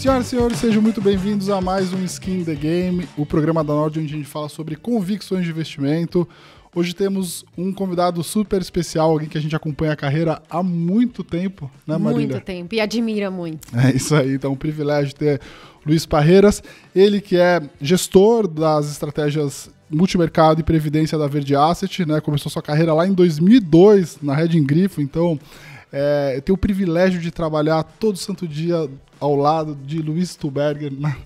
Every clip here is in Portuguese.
Senhoras e senhores, sejam muito bem-vindos a mais um Skin the Game, o programa da Nord onde a gente fala sobre convicções de investimento. Hoje temos um convidado super especial, alguém que a gente acompanha a carreira há muito tempo, né, Marília? Muito tempo e admira muito. É isso aí, então o um privilégio ter Luiz Parreiras, ele que é gestor das estratégias multimercado e previdência da Verde Asset, né? Começou sua carreira lá em 2002 na Red Grifo, então é, eu tenho o privilégio de trabalhar todo santo dia ao lado de Luiz Stuberger, nada,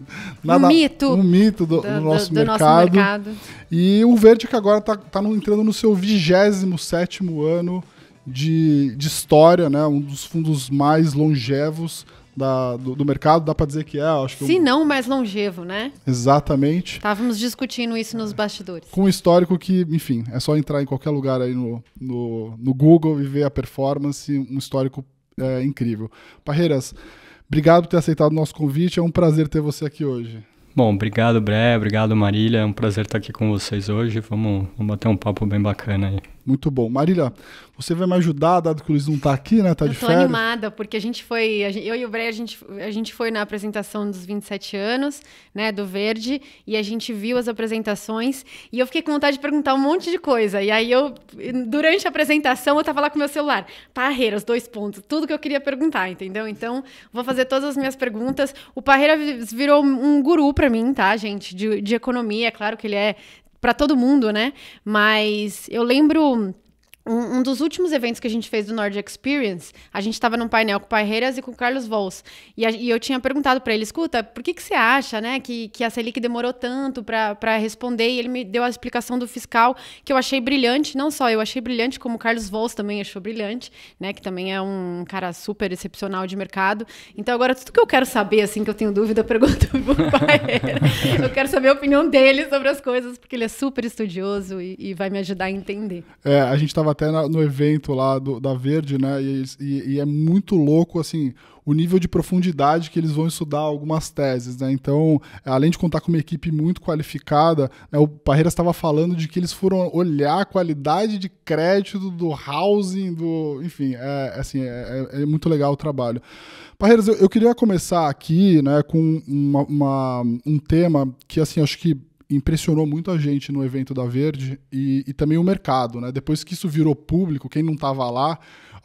um mito, um mito do, do, do, nosso, do mercado. nosso, mercado. E o Verde que agora está tá, tá entrando no seu 27 ano de, de história, né? um dos fundos mais longevos da, do, do, mercado, dá para dizer que é, acho que. É Se eu... não mais longevo, né? Exatamente. Estávamos discutindo isso nos bastidores. Com um histórico que, enfim, é só entrar em qualquer lugar aí no, no, no Google e ver a performance, um histórico é, incrível. Parreiras, Obrigado por ter aceitado o nosso convite. É um prazer ter você aqui hoje. Bom, obrigado, Bré. Obrigado, Marília. É um prazer estar aqui com vocês hoje. Vamos, vamos bater um papo bem bacana aí. Muito bom. Marília, você vai me ajudar, dado que o Luiz não está aqui, né? Tá eu de férias. Eu tô animada, porque a gente foi, a gente, eu e o Breia, a gente, a gente foi na apresentação dos 27 anos, né, do Verde, e a gente viu as apresentações, e eu fiquei com vontade de perguntar um monte de coisa. E aí eu, durante a apresentação, eu estava lá com meu celular, Parreiras, dois pontos, tudo que eu queria perguntar, entendeu? Então, vou fazer todas as minhas perguntas. O Parreira virou um guru para mim, tá, gente, de, de economia. É claro que ele é para todo mundo, né? Mas eu lembro um, um, dos últimos eventos que a gente fez do Nord Experience, a gente estava num painel com o Parreiras e com o Carlos Vols. E, e, eu tinha perguntado para ele, escuta, por que, que você acha né, que, que a Selic demorou tanto para responder? E ele me deu a explicação do fiscal, que eu achei brilhante. Não só eu achei brilhante, como o Carlos Vols também achou brilhante, né? Que também é um cara super excepcional de mercado. Então agora tudo que eu quero saber, assim, que eu tenho dúvida, eu pergunto pro Parreira. eu quero saber a opinião dele sobre as coisas, porque ele é super estudioso e, e vai me ajudar a entender. É, a gente estava até na, no evento lá do, da Verde, né? E, e, e, é muito louco, assim, o nível de profundidade que eles vão estudar algumas teses, né? Então, além de contar com uma equipe muito qualificada, né, o Parreiras estava falando de que eles foram olhar a qualidade de crédito do housing, do. Enfim, é, assim, é, é, é muito legal o trabalho. Parreiras, eu, eu queria começar aqui, né, com uma, uma, um tema que, assim, acho que impressionou muito a gente no evento da Verde e, e também o mercado, né? Depois que isso virou público, quem não estava lá,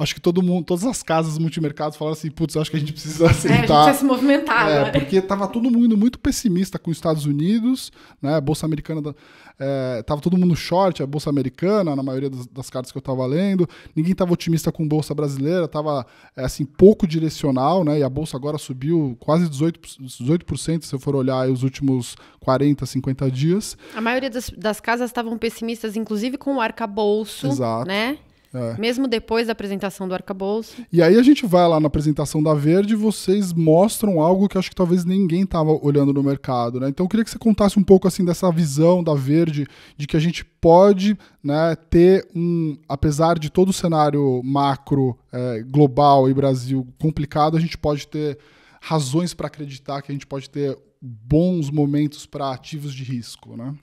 acho que todo mundo, todas as casas multimercados falaram assim, putz, acho que a gente precisa aceitar. É, a gente precisa se movimentar. É, né? porque tava todo mundo muito pessimista com os Estados Unidos, né? A Bolsa Americana, é, tava todo mundo short, a Bolsa Americana, na maioria das, das cartas que eu tava lendo. Ninguém tava otimista com Bolsa Brasileira, tava, é, assim, pouco direcional, né? E a Bolsa agora subiu quase 18%, 18% se eu for olhar os últimos 40, 50 dias. A maioria das, das casas estavam pessimistas, inclusive com o arcabouço, Exato. né? É. Mesmo depois da apresentação do arcabouço. E aí a gente vai lá na apresentação da Verde e vocês mostram algo que acho que talvez ninguém estava olhando no mercado, né? Então eu queria que você contasse um pouco assim dessa visão da Verde de que a gente pode né, ter um, apesar de todo o cenário macro é, global e Brasil complicado, a gente pode ter razões para acreditar que a gente pode ter bons momentos para ativos de risco, né?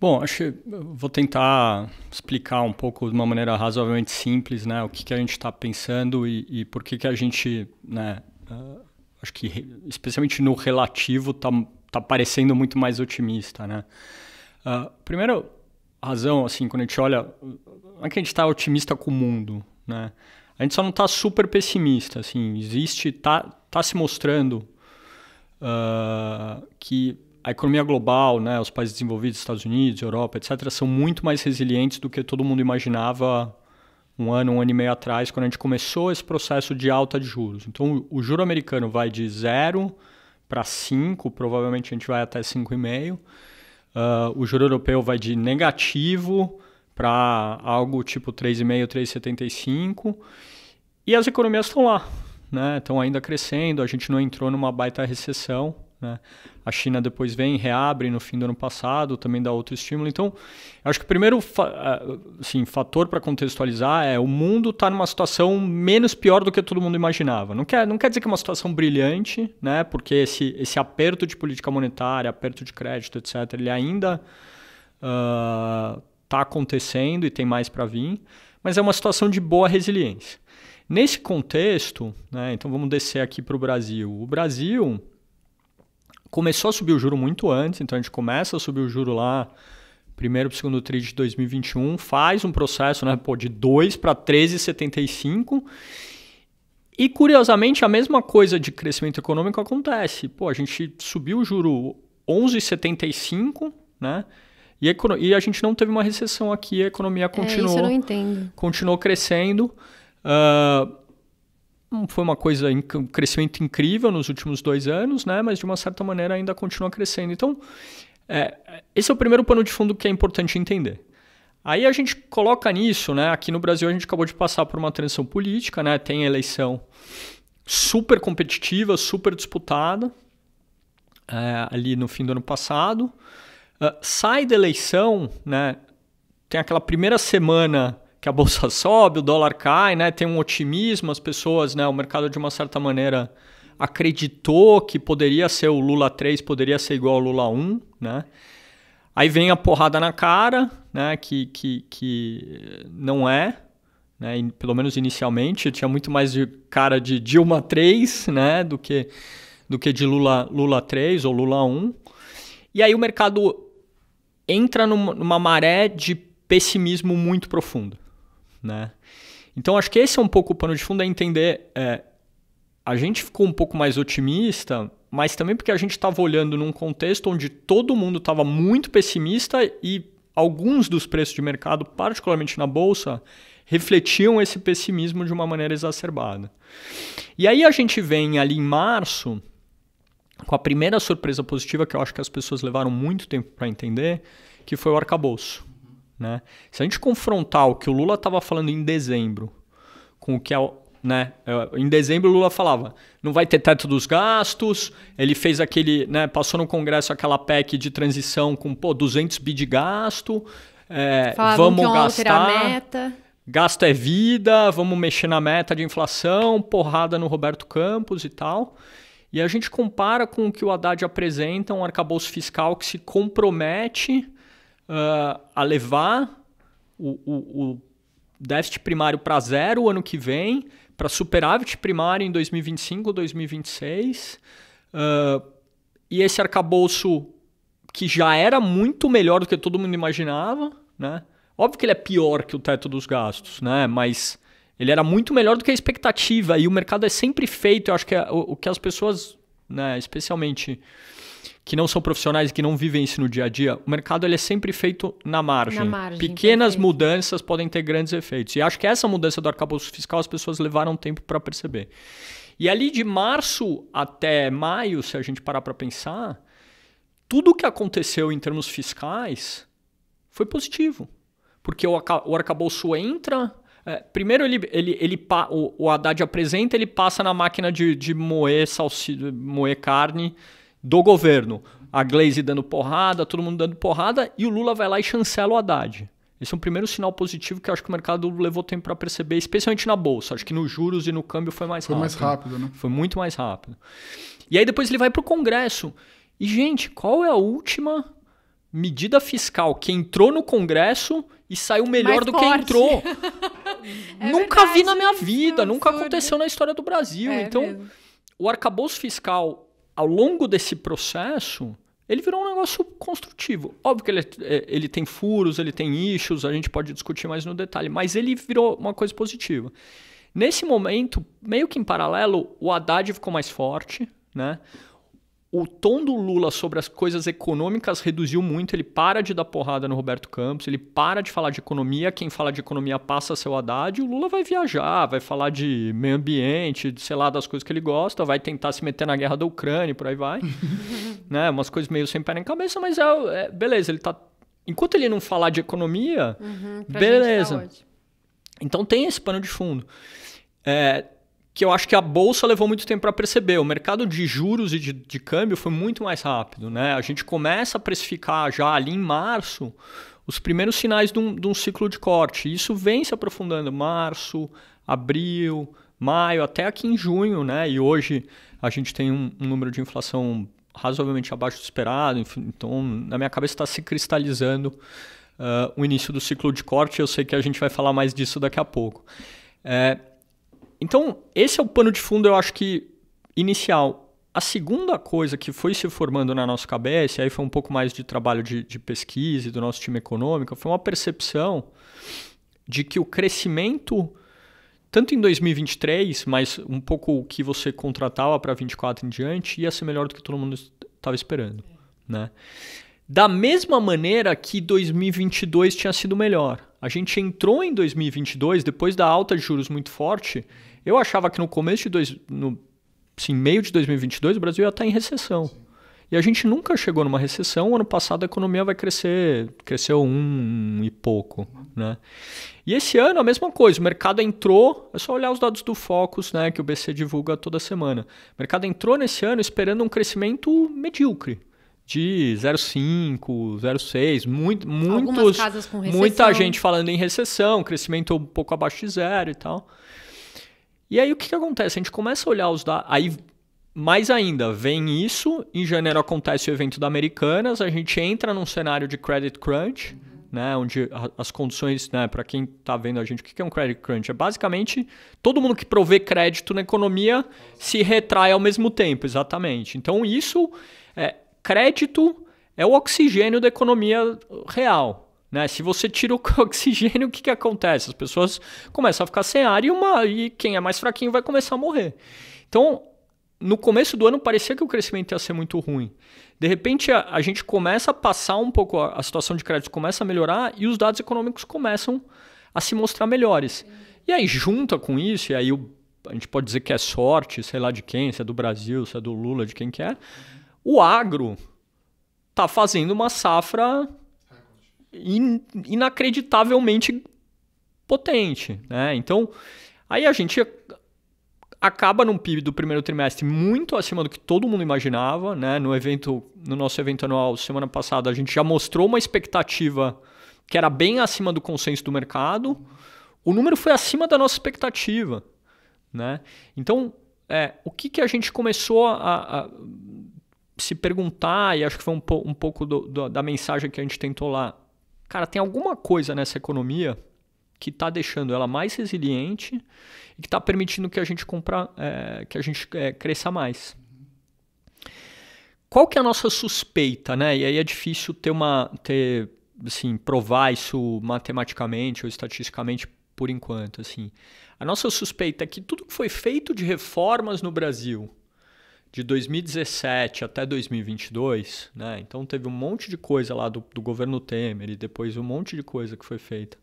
Bom, acho que vou tentar explicar um pouco de uma maneira razoavelmente simples, né, o que, que a gente está pensando e, e, por que, que a gente, né, uh, acho que especialmente no relativo tá, tá parecendo muito mais otimista, né. Uh, primeiro, razão, assim, quando a gente olha, não é que a gente está otimista com o mundo, né, a gente só não está super pessimista, assim, existe, tá, tá se mostrando uh, que a economia global, né, os países desenvolvidos, Estados Unidos, Europa, etc., são muito mais resilientes do que todo mundo imaginava um ano, um ano e meio atrás, quando a gente começou esse processo de alta de juros. Então, o juro americano vai de zero para 5, provavelmente a gente vai até 5,5. Uh, ah, o juro europeu vai de negativo para algo tipo 3,5, 3,75. E as economias estão lá, né? estão ainda crescendo, a gente não entrou numa baita recessão. Né? A China depois vem, reabre no fim do ano passado, também dá outro estímulo. Então, acho que o primeiro ah, assim, fator para contextualizar é o mundo está numa situação menos pior do que todo mundo imaginava. Não quer, não quer dizer que é uma situação brilhante, né? porque esse, esse aperto de política monetária, aperto de crédito, etc., ele ainda está ah, uh, acontecendo e tem mais para vir, mas é uma situação de boa resiliência. Nesse contexto, né, então vamos descer aqui para o Brasil. O Brasil começou a subir o juro muito antes, então a gente começa a subir o juro lá primeiro para o segundo tri de 2021, faz um processo né, pô, de 2 para 13,75. E curiosamente, a mesma coisa de crescimento econômico acontece. Pô, a gente subiu o juro 11,75, né? E a, e a gente não teve uma recessão aqui, a economia é, continuou, é, continuou crescendo. Uh, foi uma coisa, um crescimento incrível nos últimos dois anos, né? mas de uma certa maneira ainda continua crescendo. Então, é, esse é o primeiro pano de fundo que é importante entender. Aí a gente coloca nisso, né? aqui no Brasil a gente acabou de passar por uma transição política, né? tem eleição super competitiva, super disputada, é, ali no fim do ano passado. Uh, sai da eleição, né? tem aquela primeira semana que a bolsa sobe, o dólar cai, né? Tem um otimismo, as pessoas, né? O mercado de uma certa maneira acreditou que poderia ser o Lula 3, poderia ser igual ao Lula 1, né? Aí vem a porrada na cara, né? Que, que, que não é, né? pelo menos inicialmente, tinha muito mais de cara de Dilma 3, né? Do que, do que de Lula, Lula 3 ou Lula 1. E aí o mercado entra numa maré de pessimismo muito profundo né? Então acho que esse é um pouco o pano de fundo é entender é, a gente ficou um pouco mais otimista, mas também porque a gente estava olhando num contexto onde todo mundo estava muito pessimista e alguns dos preços de mercado, particularmente na bolsa, refletiam esse pessimismo de uma maneira exacerbada. E aí a gente vem ali em março com a primeira surpresa positiva que eu acho que as pessoas levaram muito tempo para entender, que foi o arcabouço. Né? Se a gente confrontar o que o Lula estava falando em dezembro com o que né, é, né? Em dezembro, o Lula falava: não vai ter teto dos gastos. Ele fez aquele, né? Passou no Congresso aquela PEC de transição com pô, 200 bi de gasto. É, vamos gastar. Gasto é vida. Vamos mexer na meta de inflação. Porrada no Roberto Campos e tal. E a gente compara com o que o Haddad apresenta, um arcabouço fiscal que se compromete uh, a levar o, o, o déficit primário para zero o ano que vem, para superávit primário em 2025 ou 2026. Uh, e esse arcabouço que já era muito melhor do que todo mundo imaginava, né? Óbvio que ele é pior que o teto dos gastos, né? Mas ele era muito melhor do que a expectativa e o mercado é sempre feito, eu acho que é o, o que as pessoas, né, especialmente que não são profissionais e que não vivem isso no dia a dia, o mercado ele é sempre feito na margem. Na margem Pequenas perfeito. mudanças podem ter grandes efeitos. E acho que essa mudança do arcabouço fiscal as pessoas levaram tempo para perceber. E ali de março até maio, se a gente parar para pensar, tudo o que aconteceu em termos fiscais foi positivo. Porque o, arca, arcabouço entra. É, primeiro, ele, ele, ele, o, o Haddad apresenta, ele passa na máquina de, de moer, salsi, moer carne do governo. A Glaze dando porrada, todo mundo dando porrada, e o Lula vai lá e chancela o Haddad. Esse é um primeiro sinal positivo que acho que o mercado levou tempo para perceber, especialmente na bolsa. Acho que nos juros e no câmbio foi mais foi rápido. Foi mais rápido, né? Foi muito mais rápido. E aí depois ele vai para o Congresso. E, gente, qual é a última medida fiscal que entrou no Congresso e saiu melhor mais do forte. que entrou? é nunca verdade, vi na minha vida, nunca aconteceu na história do Brasil. É então, mesmo. o arcabouço fiscal ao longo desse processo, ele virou um negócio construtivo. Óbvio que ele, é, é, ele tem furos, ele tem issues, a gente pode discutir mais no detalhe, mas ele virou uma coisa positiva. Nesse momento, meio que em paralelo, o Haddad ficou mais forte, né? o tom do Lula sobre as coisas econômicas reduziu muito. Ele para de dar porrada no Roberto Campos, ele para de falar de economia. Quem fala de economia passa a ser o Haddad. o Lula vai viajar, vai falar de meio ambiente, de, sei lá, das coisas que ele gosta, vai tentar se meter na guerra da Ucrânia e por aí vai. né? Umas coisas meio sem pé nem cabeça, mas é, é, beleza. Ele tá. Enquanto ele não falar de economia, uhum, tá beleza. Tá então tem esse pano de fundo. É, que eu acho que a bolsa levou muito tempo para perceber. O mercado de juros e de, de, câmbio foi muito mais rápido. Né? A gente começa a precificar já ali em março os primeiros sinais de um, de um ciclo de corte. Isso vem se aprofundando março, abril, maio, até aqui em junho. Né? E hoje a gente tem um, um número de inflação razoavelmente abaixo do esperado. Enfim, então, na minha cabeça está se cristalizando uh, o início do ciclo de corte. Eu sei que a gente vai falar mais disso daqui a pouco. É, então, esse é o pano de fundo, eu acho que inicial. A segunda coisa que foi se formando na nossa cabeça, aí foi um pouco mais de trabalho de, de pesquisa e do nosso time econômico, foi uma percepção de que o crescimento, tanto em 2023, mas um pouco o que você contratava para 24 em diante, ia ser melhor do que todo mundo estava esperando. Né? Da mesma maneira que 2022 tinha sido melhor. A gente entrou em 2022, depois da alta de juros muito forte, eu achava que no começo de dois, no sim, meio de 2022 o Brasil ia estar em recessão. E a gente nunca chegou numa recessão. Ano passado a economia vai crescer, cresceu um, e pouco, né? E esse ano a mesma coisa. O mercado entrou, é só olhar os dados do Focus, né, que o BC divulga toda semana. O mercado entrou nesse ano esperando um crescimento medíocre de 0,5, 0,6, muito, muitos, muita gente falando em recessão, crescimento um pouco abaixo de zero e tal. E aí o que, que acontece? A gente começa a olhar os dados. Aí, mais ainda, vem isso. Em janeiro acontece o evento da Americanas. A gente entra num cenário de credit crunch, né? Onde as condições, né? Para quem está vendo a gente, o que, que é um credit crunch? É basicamente todo mundo que provê crédito na economia se retrai ao mesmo tempo, exatamente. Então, isso é crédito. É o oxigênio da economia real, né? Se você tira o oxigênio, o que, que acontece? As pessoas começam a ficar sem ar e, uma, e quem é mais fraquinho vai começar a morrer. Então, no começo do ano parecia que o crescimento ia ser muito ruim. De repente a, a gente começa a passar um pouco, a, a, situação de crédito começa a melhorar e os dados econômicos começam a se mostrar melhores. E aí junta com isso, e aí o, a gente pode dizer que é sorte, sei lá de quem, se é do Brasil, se é do Lula, de quem quer, o agro está fazendo uma safra in, inacreditavelmente potente, né? Então, aí a gente acaba num PIB do primeiro trimestre muito acima do que todo mundo imaginava, né? No evento, no nosso evento anual semana passada, a gente já mostrou uma expectativa que era bem acima do consenso do mercado. O número foi acima da nossa expectativa, né? Então, é, o que, que a gente começou a, a se perguntar, e acho que foi um, po, um pouco do, do, da mensagem que a gente tentou lá cara, tem alguma coisa nessa economia que está deixando ela mais resiliente e que está permitindo que a gente compra, é, que a gente é, cresça mais. Qual que é a nossa suspeita, né? E aí é difícil ter uma, ter, assim, provar isso matematicamente ou estatisticamente por enquanto, assim. A nossa suspeita é que tudo que foi feito de reformas no Brasil de 2017 até 2022, né? Então teve um monte de coisa lá do, do governo Temer e depois um monte de coisa que foi feita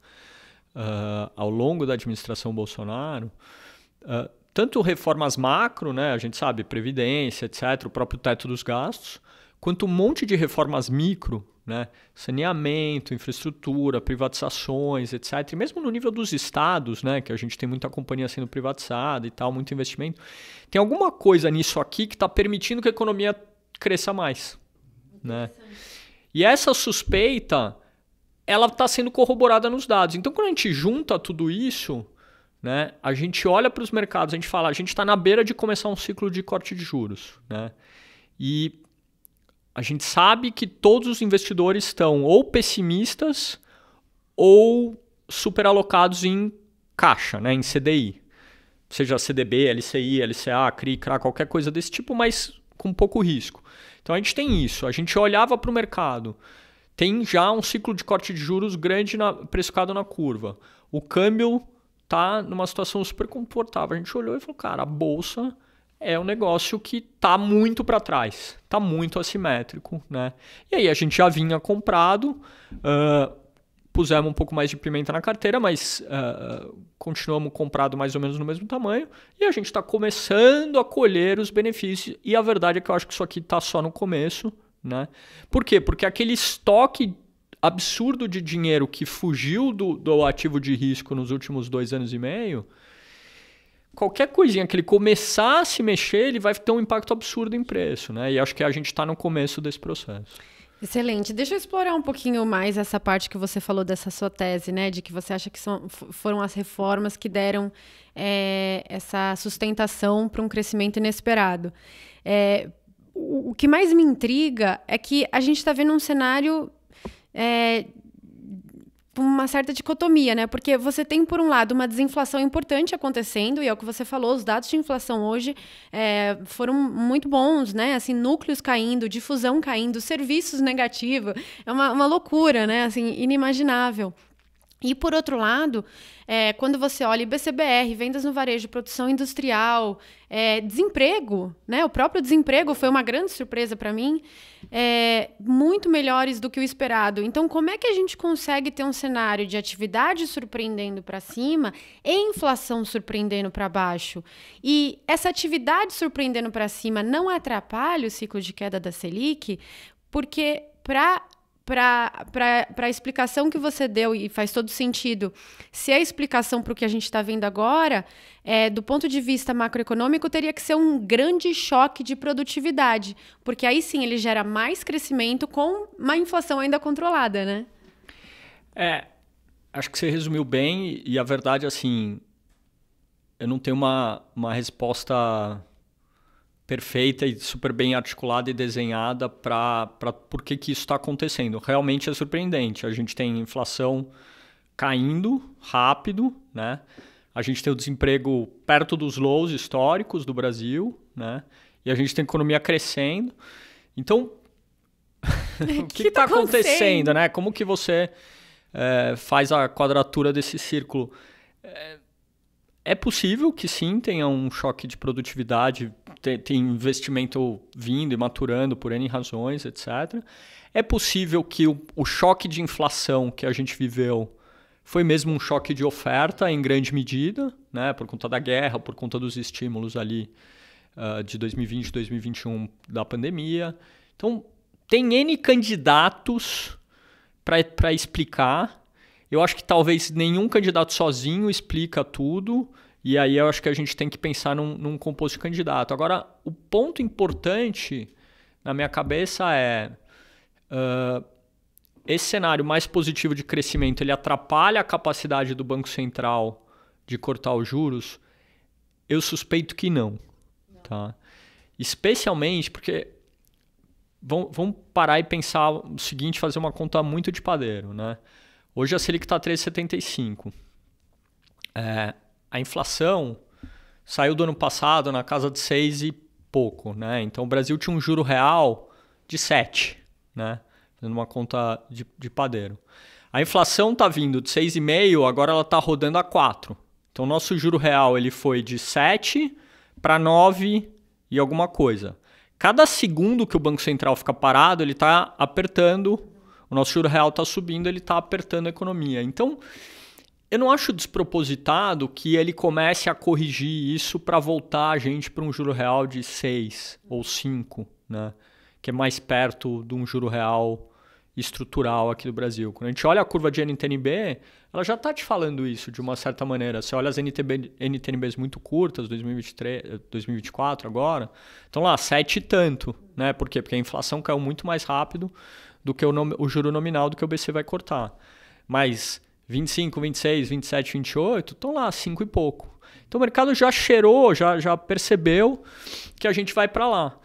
uh, ao longo da administração Bolsonaro. Uh, tanto reformas macro, né? A gente sabe, previdência, etc., o próprio teto dos gastos, quanto um monte de reformas micro né? saneamento, infraestrutura, privatizações, etc. E mesmo no nível dos estados, né? que a gente tem muita companhia sendo privatizada e tal, muito investimento, tem alguma coisa nisso aqui que está permitindo que a economia cresça mais. Né? E essa suspeita ela está sendo corroborada nos dados. Então, quando a gente junta tudo isso, né, a gente olha para os mercados, a gente fala, a gente está na beira de começar um ciclo de corte de juros. Né? E a gente sabe que todos os investidores estão ou pessimistas ou superalocados em caixa, né, em CDI. Seja CDB, LCI, LCA, CRI, CRA, qualquer coisa desse tipo, mas com pouco risco. Então a gente tem isso. A gente olhava para o mercado. Tem já um ciclo de corte de juros grande na, precificado na curva. O câmbio está numa situação super confortável. A gente olhou e falou, cara, a bolsa é um negócio que tá muito para trás, tá muito assimétrico, né? E aí a gente já vinha comprado, uh, pusemos um pouco mais de pimenta na carteira, mas uh, continuamos comprado mais ou menos no mesmo tamanho, e a gente está começando a colher os benefícios, e a verdade é que eu acho que isso aqui tá só no começo, né? Por quê? Porque aquele estoque absurdo de dinheiro que fugiu do, do ativo de risco nos últimos dois anos e meio qualquer coisinha que ele começar a se mexer, ele vai ter um impacto absurdo em preço, né? E acho que a gente está no começo desse processo. Excelente. Deixa eu explorar um pouquinho mais essa parte que você falou dessa sua tese, né? De que você acha que são, foram as reformas que deram é, essa sustentação para um crescimento inesperado. É, o, o, que mais me intriga é que a gente está vendo um cenário é, Tipo, uma certa dicotomia, né? Porque você tem, por um lado, uma desinflação importante acontecendo, e é o que você falou, os dados de inflação hoje é, foram muito bons, né? Assim, núcleos caindo, difusão caindo, serviços negativo, é uma, uma loucura, né? Assim, inimaginável. E por outro lado, é, quando você olha IBCBR, vendas no varejo, produção industrial, é, desemprego, né? O próprio desemprego foi uma grande surpresa para mim, é, muito melhores do que o esperado. Então, como é que a gente consegue ter um cenário de atividade surpreendendo para cima e inflação surpreendendo para baixo? E essa atividade surpreendendo para cima não atrapalha o ciclo de queda da Selic, porque para para a explicação que você deu, e faz todo sentido, se a é explicação para o que a gente está vendo agora, é, do ponto de vista macroeconômico, teria que ser um grande choque de produtividade, porque aí sim ele gera mais crescimento com uma inflação ainda controlada, né? É, acho que você resumiu bem, e a verdade, assim, eu não tenho uma, uma resposta perfeita e super bem articulada e desenhada para por que, que isso está acontecendo. Realmente é surpreendente. A gente tem inflação caindo rápido, né? A gente tem o desemprego perto dos lows históricos do Brasil, né? E a gente tem a economia crescendo. Então, o que está tá acontecendo? acontecendo, né? Como que você é, faz a quadratura desse círculo? É, é possível que sim tenha um choque de produtividade, tem, tem investimento vindo e maturando por N razões, etc. É possível que o, o choque de inflação que a gente viveu foi mesmo um choque de oferta em grande medida, né, por conta da guerra, por conta dos estímulos ali uh, de 2020 2021 da pandemia. Então, tem N candidatos para explicar eu acho que talvez nenhum candidato sozinho explica tudo, e aí eu acho que a gente tem que pensar num, num composto de candidato. Agora, o ponto importante na minha cabeça é. Uh, esse cenário mais positivo de crescimento ele atrapalha a capacidade do Banco Central de cortar os juros? Eu suspeito que não. não. Tá? Especialmente porque. Vamos, vamos parar e pensar o seguinte, fazer uma conta muito de padeiro, né? Hoje a Selic está 3,75. É, a inflação saiu do ano passado na casa de 6 e pouco, né? Então o Brasil tinha um juro real de 7, né? Fazendo uma conta de, de padeiro. A inflação está vindo de 6,5, agora ela está rodando a 4. Então nosso juro real ele foi de 7 para 9 e alguma coisa. Cada segundo que o Banco Central fica parado, ele está apertando nosso juro real está subindo, ele está apertando a economia. Então, eu não acho despropositado que ele comece a corrigir isso para voltar a gente para um juro real de 6 ou 5, né? que é mais perto de um juro real estrutural aqui do Brasil. Quando a gente olha a curva de NTNB, ela já está te falando isso de uma certa maneira. Você olha as NTB, NTNBs muito curtas, 2023, 2024 eh, agora, estão lá, sete e tanto. Né? Por quê? Porque a inflação caiu muito mais rápido do que o, nome, o juro nominal do que o BC vai cortar. Mas 25, 26, 27, 28 estão lá, 5 e pouco. Então o mercado já cheirou, já, já percebeu que a gente vai para lá.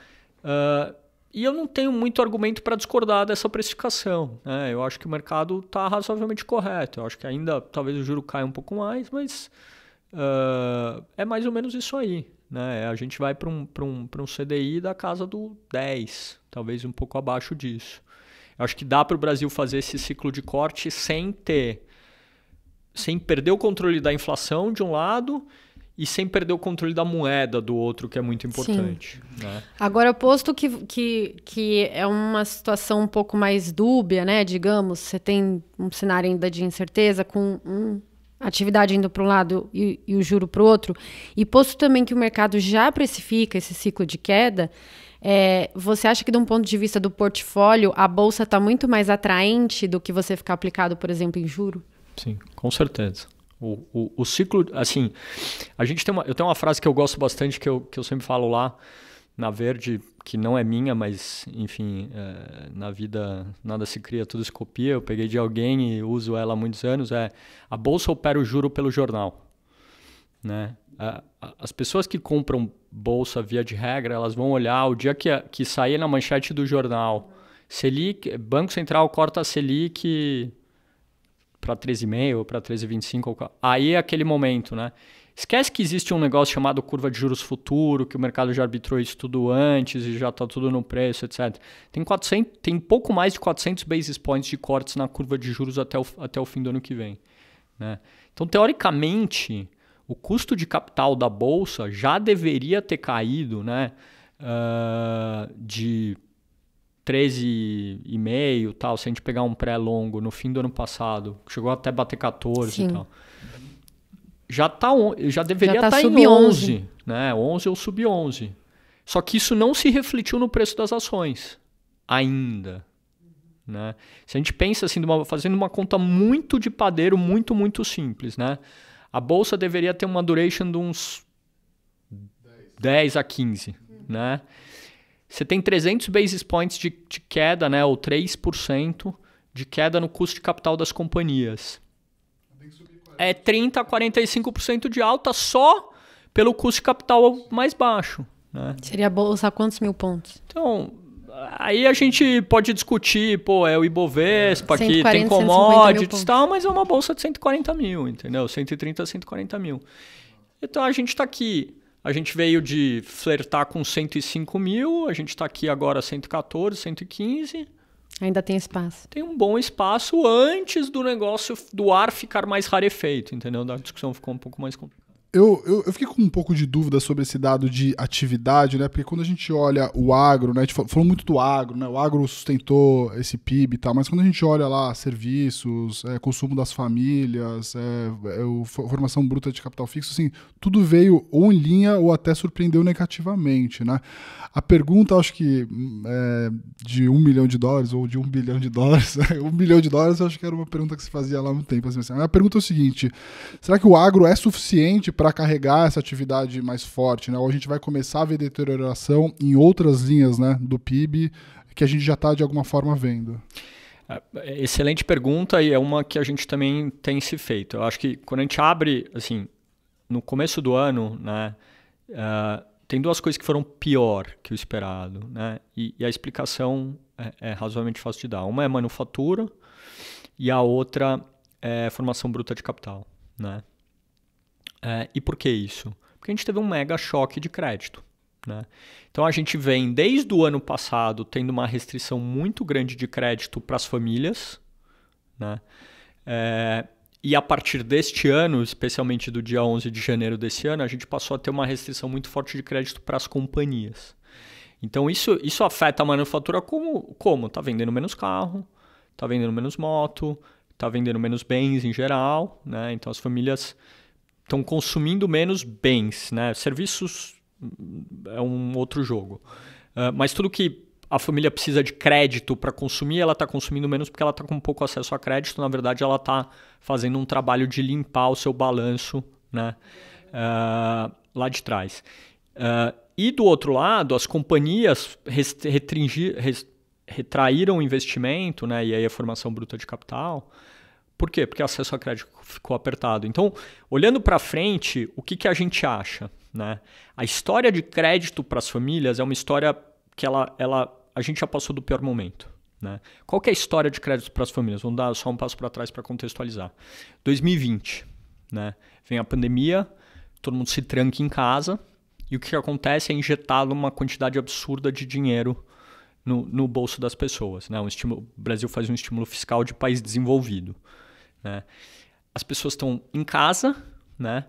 Uh, e eu não tenho muito argumento para discordar dessa precificação. Né? Eu acho que o mercado está razoavelmente correto. Eu acho que ainda talvez o juro caia um pouco mais, mas uh, é mais ou menos isso aí. Né? A gente vai para um, um, um CDI da casa do 10, talvez um pouco abaixo disso acho que dá para o Brasil fazer esse ciclo de corte sem ter, sem perder o controle da inflação de um lado e sem perder o controle da moeda do outro, que é muito importante. Né? Agora, posto que, que, que é uma situação um pouco mais dúbia, né? Digamos, você tem um cenário ainda de incerteza com um atividade indo para um lado e, e o juro para o outro, e posto também que o mercado já precifica esse ciclo de queda, é, você acha que, de um ponto de vista do portfólio, a bolsa está muito mais atraente do que você ficar aplicado, por exemplo, em juro? Sim, com certeza. O, o, o, ciclo, assim, a gente tem uma, eu tenho uma frase que eu gosto bastante, que eu, que eu sempre falo lá na Verde, que não é minha, mas, enfim, é, na vida nada se cria, tudo se copia. Eu peguei de alguém e uso ela há muitos anos. É a bolsa opera o juro pelo jornal, né? As pessoas que compram bolsa, via de regra, elas vão olhar o dia que, que sair na manchete do jornal. Selic, Banco Central corta a Selic para 13,5, para 13,25. Aí é aquele momento, né? Esquece que existe um negócio chamado curva de juros futuro, que o mercado já arbitrou isso tudo antes e já está tudo no preço, etc. Tem, 400, tem pouco mais de 400 basis points de cortes na curva de juros até o, até o fim do ano que vem. Né? Então, teoricamente, o custo de capital da bolsa já deveria ter caído né, uh, de 13,5 tal, se a gente pegar um pré-longo no fim do ano passado, chegou até bater 14 Sim. e tal. Já, tá, já deveria estar tá tá em 11, 11, né? 11 ou sub-11. Só que isso não se refletiu no preço das ações ainda. Né? Se a gente pensa assim, uma, fazendo uma conta muito de padeiro, muito, muito simples, né? a bolsa deveria ter uma duration de uns 10, 10 a 15, uhum. né? Você tem 300 basis points de, de queda, né, ou 3% de queda no custo de capital das companhias. É 30 a 45% de alta só pelo custo de capital mais baixo. Né? Seria a bolsa a quantos mil pontos? Então, aí a gente pode discutir, pô, é o Ibovespa, que tem commodities e tal, mas é uma bolsa de 140 mil, entendeu? 130, 140 mil. Então a gente está aqui. A gente veio de flertar com 105 mil, a gente está aqui agora 114, 115. Ainda tem espaço. Tem um bom espaço antes do negócio do ar ficar mais rarefeito, entendeu? Da discussão ficou um pouco mais complicada. Eu, eu, eu, fiquei com um pouco de dúvida sobre esse dado de atividade, né? Porque quando a gente olha o agro, né? A gente falou muito do agro, né? O agro sustentou esse PIB e tal, mas quando a gente olha lá serviços, é, consumo das famílias, é, é, formação bruta de capital fixo, assim, tudo veio ou em linha ou até surpreendeu negativamente, né? A pergunta, acho que hum, é, de um milhão de dólares ou de um bilhão de dólares, né? um bilhão de dólares, acho que era uma pergunta que se fazia lá no tempo. Assim, assim. A pergunta é o seguinte: será que o agro é suficiente para carregar essa atividade mais forte, né? Ou a gente vai começar a ver deterioração em outras linhas, né, do PIB que a gente já está de alguma forma vendo. É, é, excelente pergunta e é uma que a gente também tem se feito. Eu acho que quando a gente abre, assim, no começo do ano, né, uh, tem duas coisas que foram pior que o esperado, né? E, e a explicação é, é, razoavelmente fácil de dar. Uma é manufatura e a outra é formação bruta de capital, né? É, e por que isso? Porque a gente teve um mega choque de crédito. Né? Então a gente vem desde o ano passado tendo uma restrição muito grande de crédito para as famílias. Né? É, e a partir deste ano, especialmente do dia 11 de janeiro desse ano, a gente passou a ter uma restrição muito forte de crédito para as companhias. Então isso, isso afeta a manufatura como? Como? Tá vendendo menos carro, tá vendendo menos moto, tá vendendo menos bens em geral, né? Então as famílias estão consumindo menos bens, né? Serviços hum, é um outro jogo. Uh, mas tudo que a família precisa de crédito para consumir, ela está consumindo menos porque ela está com pouco acesso a crédito. Na verdade, ela está fazendo um trabalho de limpar o seu balanço né? Uh, lá de trás. Uh, e do outro lado, as companhias restringir, retraíram o investimento, né? e aí a formação bruta de capital, por quê? Porque o acesso a crédito ficou apertado. Então, olhando para frente, o que, que a gente acha? Né? A história de crédito para as famílias é uma história que ela, ela, a gente já passou do pior momento. Né? Qual é a história de crédito para as famílias? Vamos dar só um passo para trás para contextualizar. 2020, né? vem a pandemia, todo mundo se tranca em casa e o que acontece é injetado uma quantidade absurda de dinheiro no, no bolso das pessoas. Né? Um estímulo, o Brasil faz um estímulo fiscal de país desenvolvido. Né? As pessoas estão em casa, né?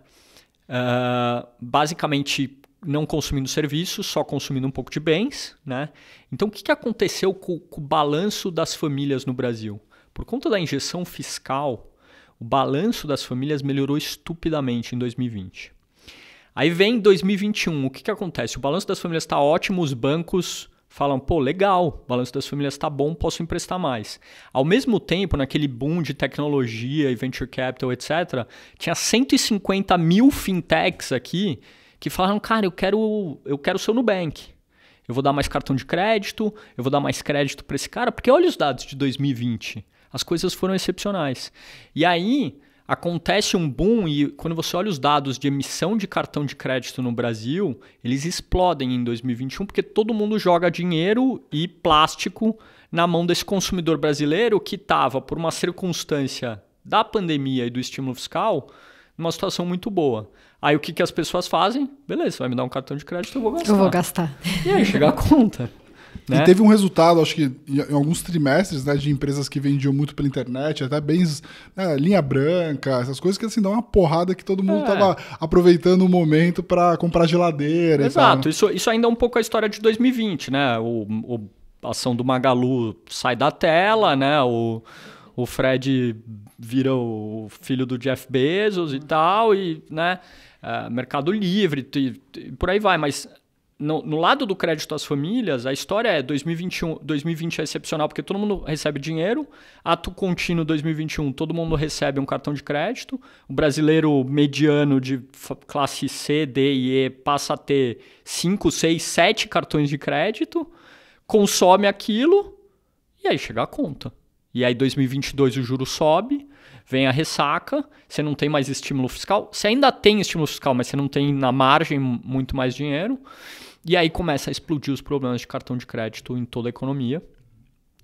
Uh, basicamente não consumindo serviços, só consumindo um pouco de bens. Né? Então, o que, que aconteceu com, com o balanço das famílias no Brasil? Por conta da injeção fiscal, o balanço das famílias melhorou estupidamente em 2020. Aí vem 2021, o que, que acontece? O balanço das famílias está ótimo, os bancos falam, pô, legal, o balanço das famílias está bom, posso emprestar mais. Ao mesmo tempo, naquele boom de tecnologia e venture capital, etc., tinha 150 mil fintechs aqui que falaram, cara, eu quero, eu quero seu Nubank. Eu vou dar mais cartão de crédito, eu vou dar mais crédito para esse cara, porque olha os dados de 2020. As coisas foram excepcionais. E aí, acontece um boom e quando você olha os dados de emissão de cartão de crédito no Brasil, eles explodem em 2021 porque todo mundo joga dinheiro e plástico na mão desse consumidor brasileiro que estava, por uma circunstância da pandemia e do estímulo fiscal, numa situação muito boa. Aí o que, que as pessoas fazem? Beleza, você vai me dar um cartão de crédito, eu vou gastar. Eu vou gastar. E aí chega a conta. Né? E teve um resultado, acho que em alguns trimestres, né, de empresas que vendiam muito pela internet, até bens, né, linha branca, essas coisas que assim dão uma porrada que todo mundo estava é. aproveitando o momento para comprar geladeira. Exato, isso, isso ainda é um pouco a história de 2020, né? O, o a ação do Magalu sai da tela, né? O, o Fred vira o filho do Jeff Bezos e tal, e né? É, mercado Livre e, e por aí vai, mas no, no, lado do crédito às famílias, a história é 2021, 2020 é excepcional porque todo mundo recebe dinheiro, ato contínuo 2021, todo mundo recebe um cartão de crédito, o brasileiro mediano de classe C, D e E passa a ter 5, 6, 7 cartões de crédito, consome aquilo e aí chega a conta. E aí 2022 o juro sobe, vem a ressaca, você não tem mais estímulo fiscal, você ainda tem estímulo fiscal, mas você não tem na margem muito mais dinheiro. E aí começa a explodir os problemas de cartão de crédito em toda a economia.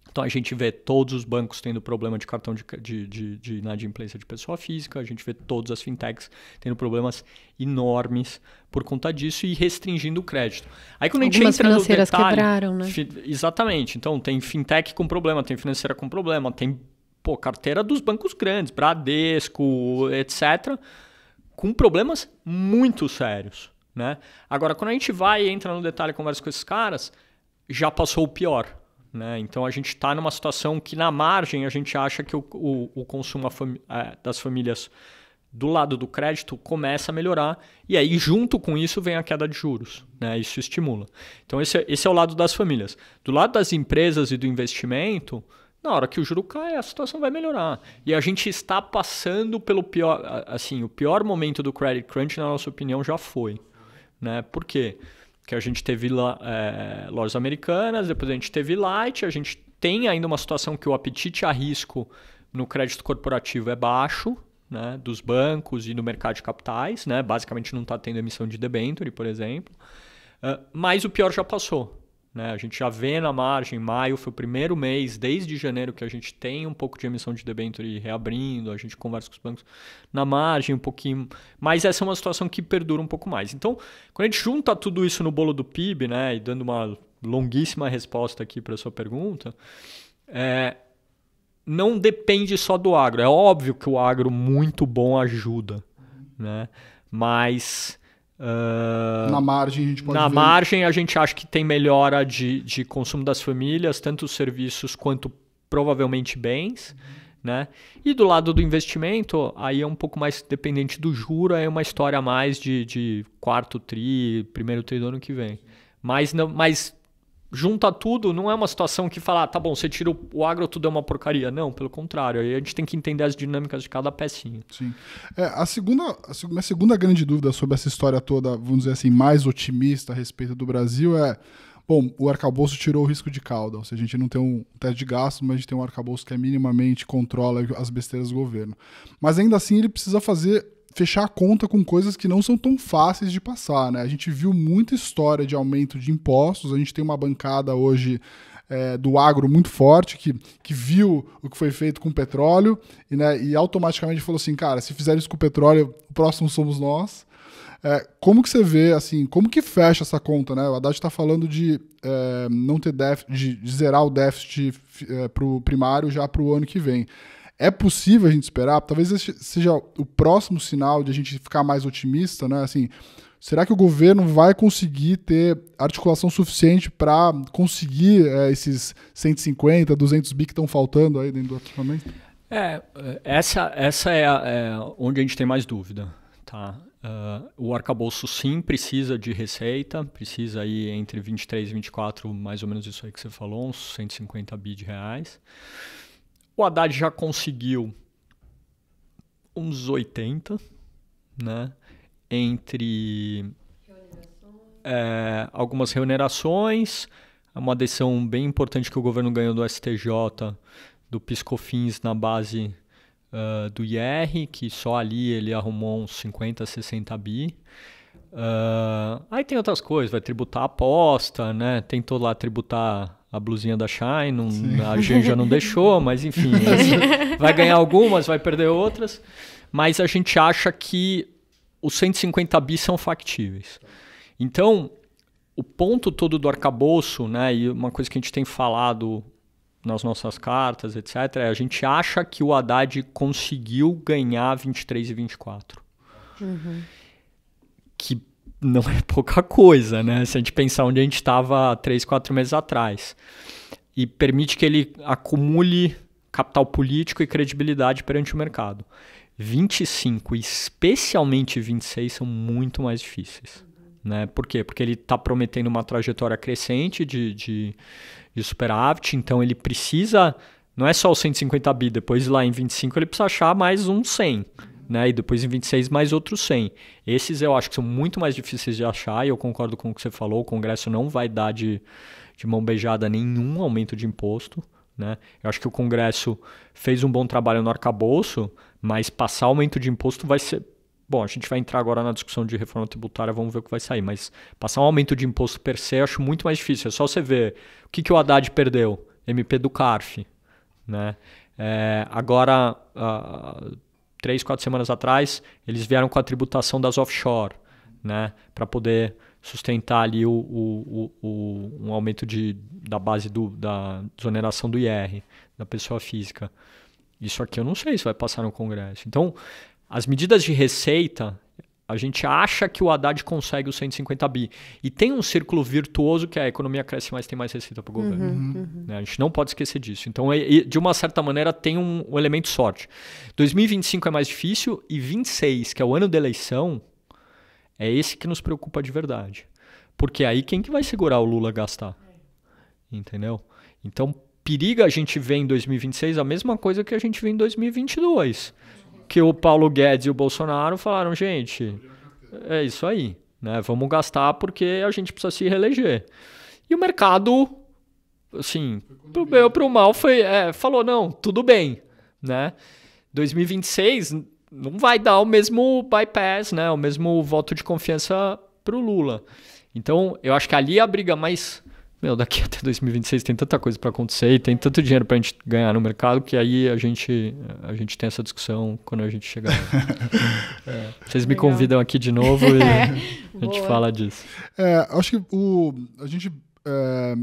Então a gente vê todos os bancos tendo problema de cartão de, de, de, de inadimplência de pessoa física, a gente vê todas as fintechs tendo problemas enormes por conta disso e restringindo o crédito. Aí quando Algumas a gente entra financeiras no detalhe, quebraram, né? Exatamente. Então tem fintech com problema, tem financeira com problema, tem pô, carteira dos bancos grandes, Bradesco, etc, com problemas muito sérios. Né? Agora, quando a gente vai e entra no detalhe e conversa com esses caras, já passou o pior. Né? Então a gente está numa situação que na margem a gente acha que o, o, o consumo é, das famílias do lado do crédito começa a melhorar e aí junto com isso vem a queda de juros, né? Isso estimula. Então esse é, esse é o lado das famílias. Do lado das empresas e do investimento, na hora que o juro cai, a situação vai melhorar. E a gente está passando pelo pior, assim, o pior momento do credit crunch, na nossa opinião, já foi. Né? Por quê? Porque a gente teve é, lojas americanas, depois a gente teve light, a gente tem ainda uma situação que o apetite a risco no crédito corporativo é baixo, né, dos bancos e do mercado de capitais, né, basicamente não está tendo emissão de debenture, por exemplo. Uh, mas o pior já passou. Né? A gente já vê na margem, maio foi o primeiro mês desde janeiro que a gente tem um pouco de emissão de debênture reabrindo, a gente conversa com os bancos na margem um pouquinho, mas essa é uma situação que perdura um pouco mais. Então, quando a gente junta tudo isso no bolo do PIB, né, e dando uma longuíssima resposta aqui para a sua pergunta, é, não depende só do agro. É óbvio que o agro muito bom ajuda, né? mas ah, na margem a gente pode Na ver... margem a gente acha que tem melhora de, de consumo das famílias, tanto os serviços quanto provavelmente bens. Né? E do lado do investimento, aí é um pouco mais dependente do juro, aí é uma história mais de, de quarto tri, primeiro tri do ano que vem. Mas, não, mas junta tudo, não é uma situação que fala, ah, tá bom, você tira o, o agro, tudo é uma porcaria. Não, pelo contrário. Aí a gente tem que entender as dinâmicas de cada pecinha. Sim. É, a segunda, a minha segunda grande dúvida sobre essa história toda, vamos dizer assim, mais otimista a respeito do Brasil é. Bom, o arcabouço tirou o risco de cauda, ou seja, a gente não tem um teto de gastos, mas a gente tem um arcabouço que é minimamente controla as besteiras do governo. Mas ainda assim ele precisa fazer fechar a conta com coisas que não são tão fáceis de passar, né? A gente viu muita história de aumento de impostos, a gente tem uma bancada hoje é, do agro muito forte, que, que viu o que foi feito com o petróleo e, né, e automaticamente falou assim, cara, se fizer isso com o petróleo, o próximo somos nós. É, como que você vê, assim, como que fecha essa conta, né? O Haddad está falando de é, não ter déficit, de, de zerar o déficit é, para o primário já para o ano que vem. É possível a gente esperar? Talvez esse seja o próximo sinal de a gente ficar mais otimista, né? Assim, será que o governo vai conseguir ter articulação suficiente para conseguir é, esses 150, 200 bi que estão faltando aí dentro do orçamento? É, essa, essa é, a, é, onde a gente tem mais dúvida, tá? Uh, o arcabouço sim precisa de receita, precisa aí entre 23 e 24, mais ou menos isso aí que você falou, uns 150 bi de reais. O Haddad já conseguiu uns 80, né? Entre é, algumas remunerações, uma decisão bem importante que o governo ganhou do STJ, do Piscofins na base uh, do IR, que só ali ele arrumou uns 50, 60 bi. Uh, aí tem outras coisas, vai tributar a aposta, né? Tentou lá tributar a blusinha da Shine, não, a gente já não deixou, mas enfim, vai ganhar algumas, vai perder outras. Mas a gente acha que os 150 bi são factíveis. Então, o ponto todo do arcabouço, né, e uma coisa que a gente tem falado nas nossas cartas, etc., é a gente acha que o Haddad conseguiu ganhar 23 e 24. Uhum. Que não é pouca coisa, né? Se a gente pensar onde a gente estava três, quatro meses atrás. E permite que ele acumule capital político e credibilidade perante o mercado. 25 e especialmente 26 são muito mais difíceis. Né? Por quê? Porque ele está prometendo uma trajetória crescente de, de, de superávit, então ele precisa. Não é só os 150 bi, depois lá em 25 ele precisa achar mais um 100 né? E depois em 26 mais outros 100. Esses eu acho que são muito mais difíceis de achar e eu concordo com o que você falou, o Congresso não vai dar de, de mão beijada nenhum aumento de imposto, né? Eu acho que o Congresso fez um bom trabalho no arcabouço, mas passar aumento de imposto vai ser Bom, a gente vai entrar agora na discussão de reforma tributária, vamos ver o que vai sair. Mas passar um aumento de imposto per se, eu acho muito mais difícil. É só você ver o que, que o Haddad perdeu. MP do CARF. Né? É, agora, uh, três, quatro semanas atrás, eles vieram com a tributação das offshore, né? Para poder sustentar ali o, o, o, um aumento de, da base do, da desoneração do IR, da pessoa física. Isso aqui eu não sei se vai passar no Congresso. Então, as medidas de receita, a gente acha que o Haddad consegue os 150 bi. E tem um círculo virtuoso que é a economia cresce mais, tem mais receita para o governo. Uhum, uhum. uhum. Né? A gente não pode esquecer disso. Então, de uma certa maneira, tem um, elemento sorte. 2025 é mais difícil e 26, que é o ano da eleição, é esse que nos preocupa de verdade. Porque é aí quem que vai segurar o Lula gastar? Entendeu? Então, periga a gente ver em 2026 a mesma coisa que a gente vê em 2022 que o Paulo Guedes e o Bolsonaro falaram, gente, é isso aí, né? Vamos gastar porque a gente precisa se reeleger. E o mercado, assim, pro bem ou pro mal, foi, é, falou, não, tudo bem, né? 2026 não vai dar o mesmo bypass, né? O mesmo voto de confiança pro Lula. Então, eu acho que ali a briga mais meu, daqui até 2026 tem tanta coisa para acontecer e tem tanto dinheiro para a gente ganhar no mercado que aí a gente, a gente tem essa discussão quando a gente chegar. é. Vocês me Legal. convidam aqui de novo e é. a gente fala disso. É, acho que o, a gente é,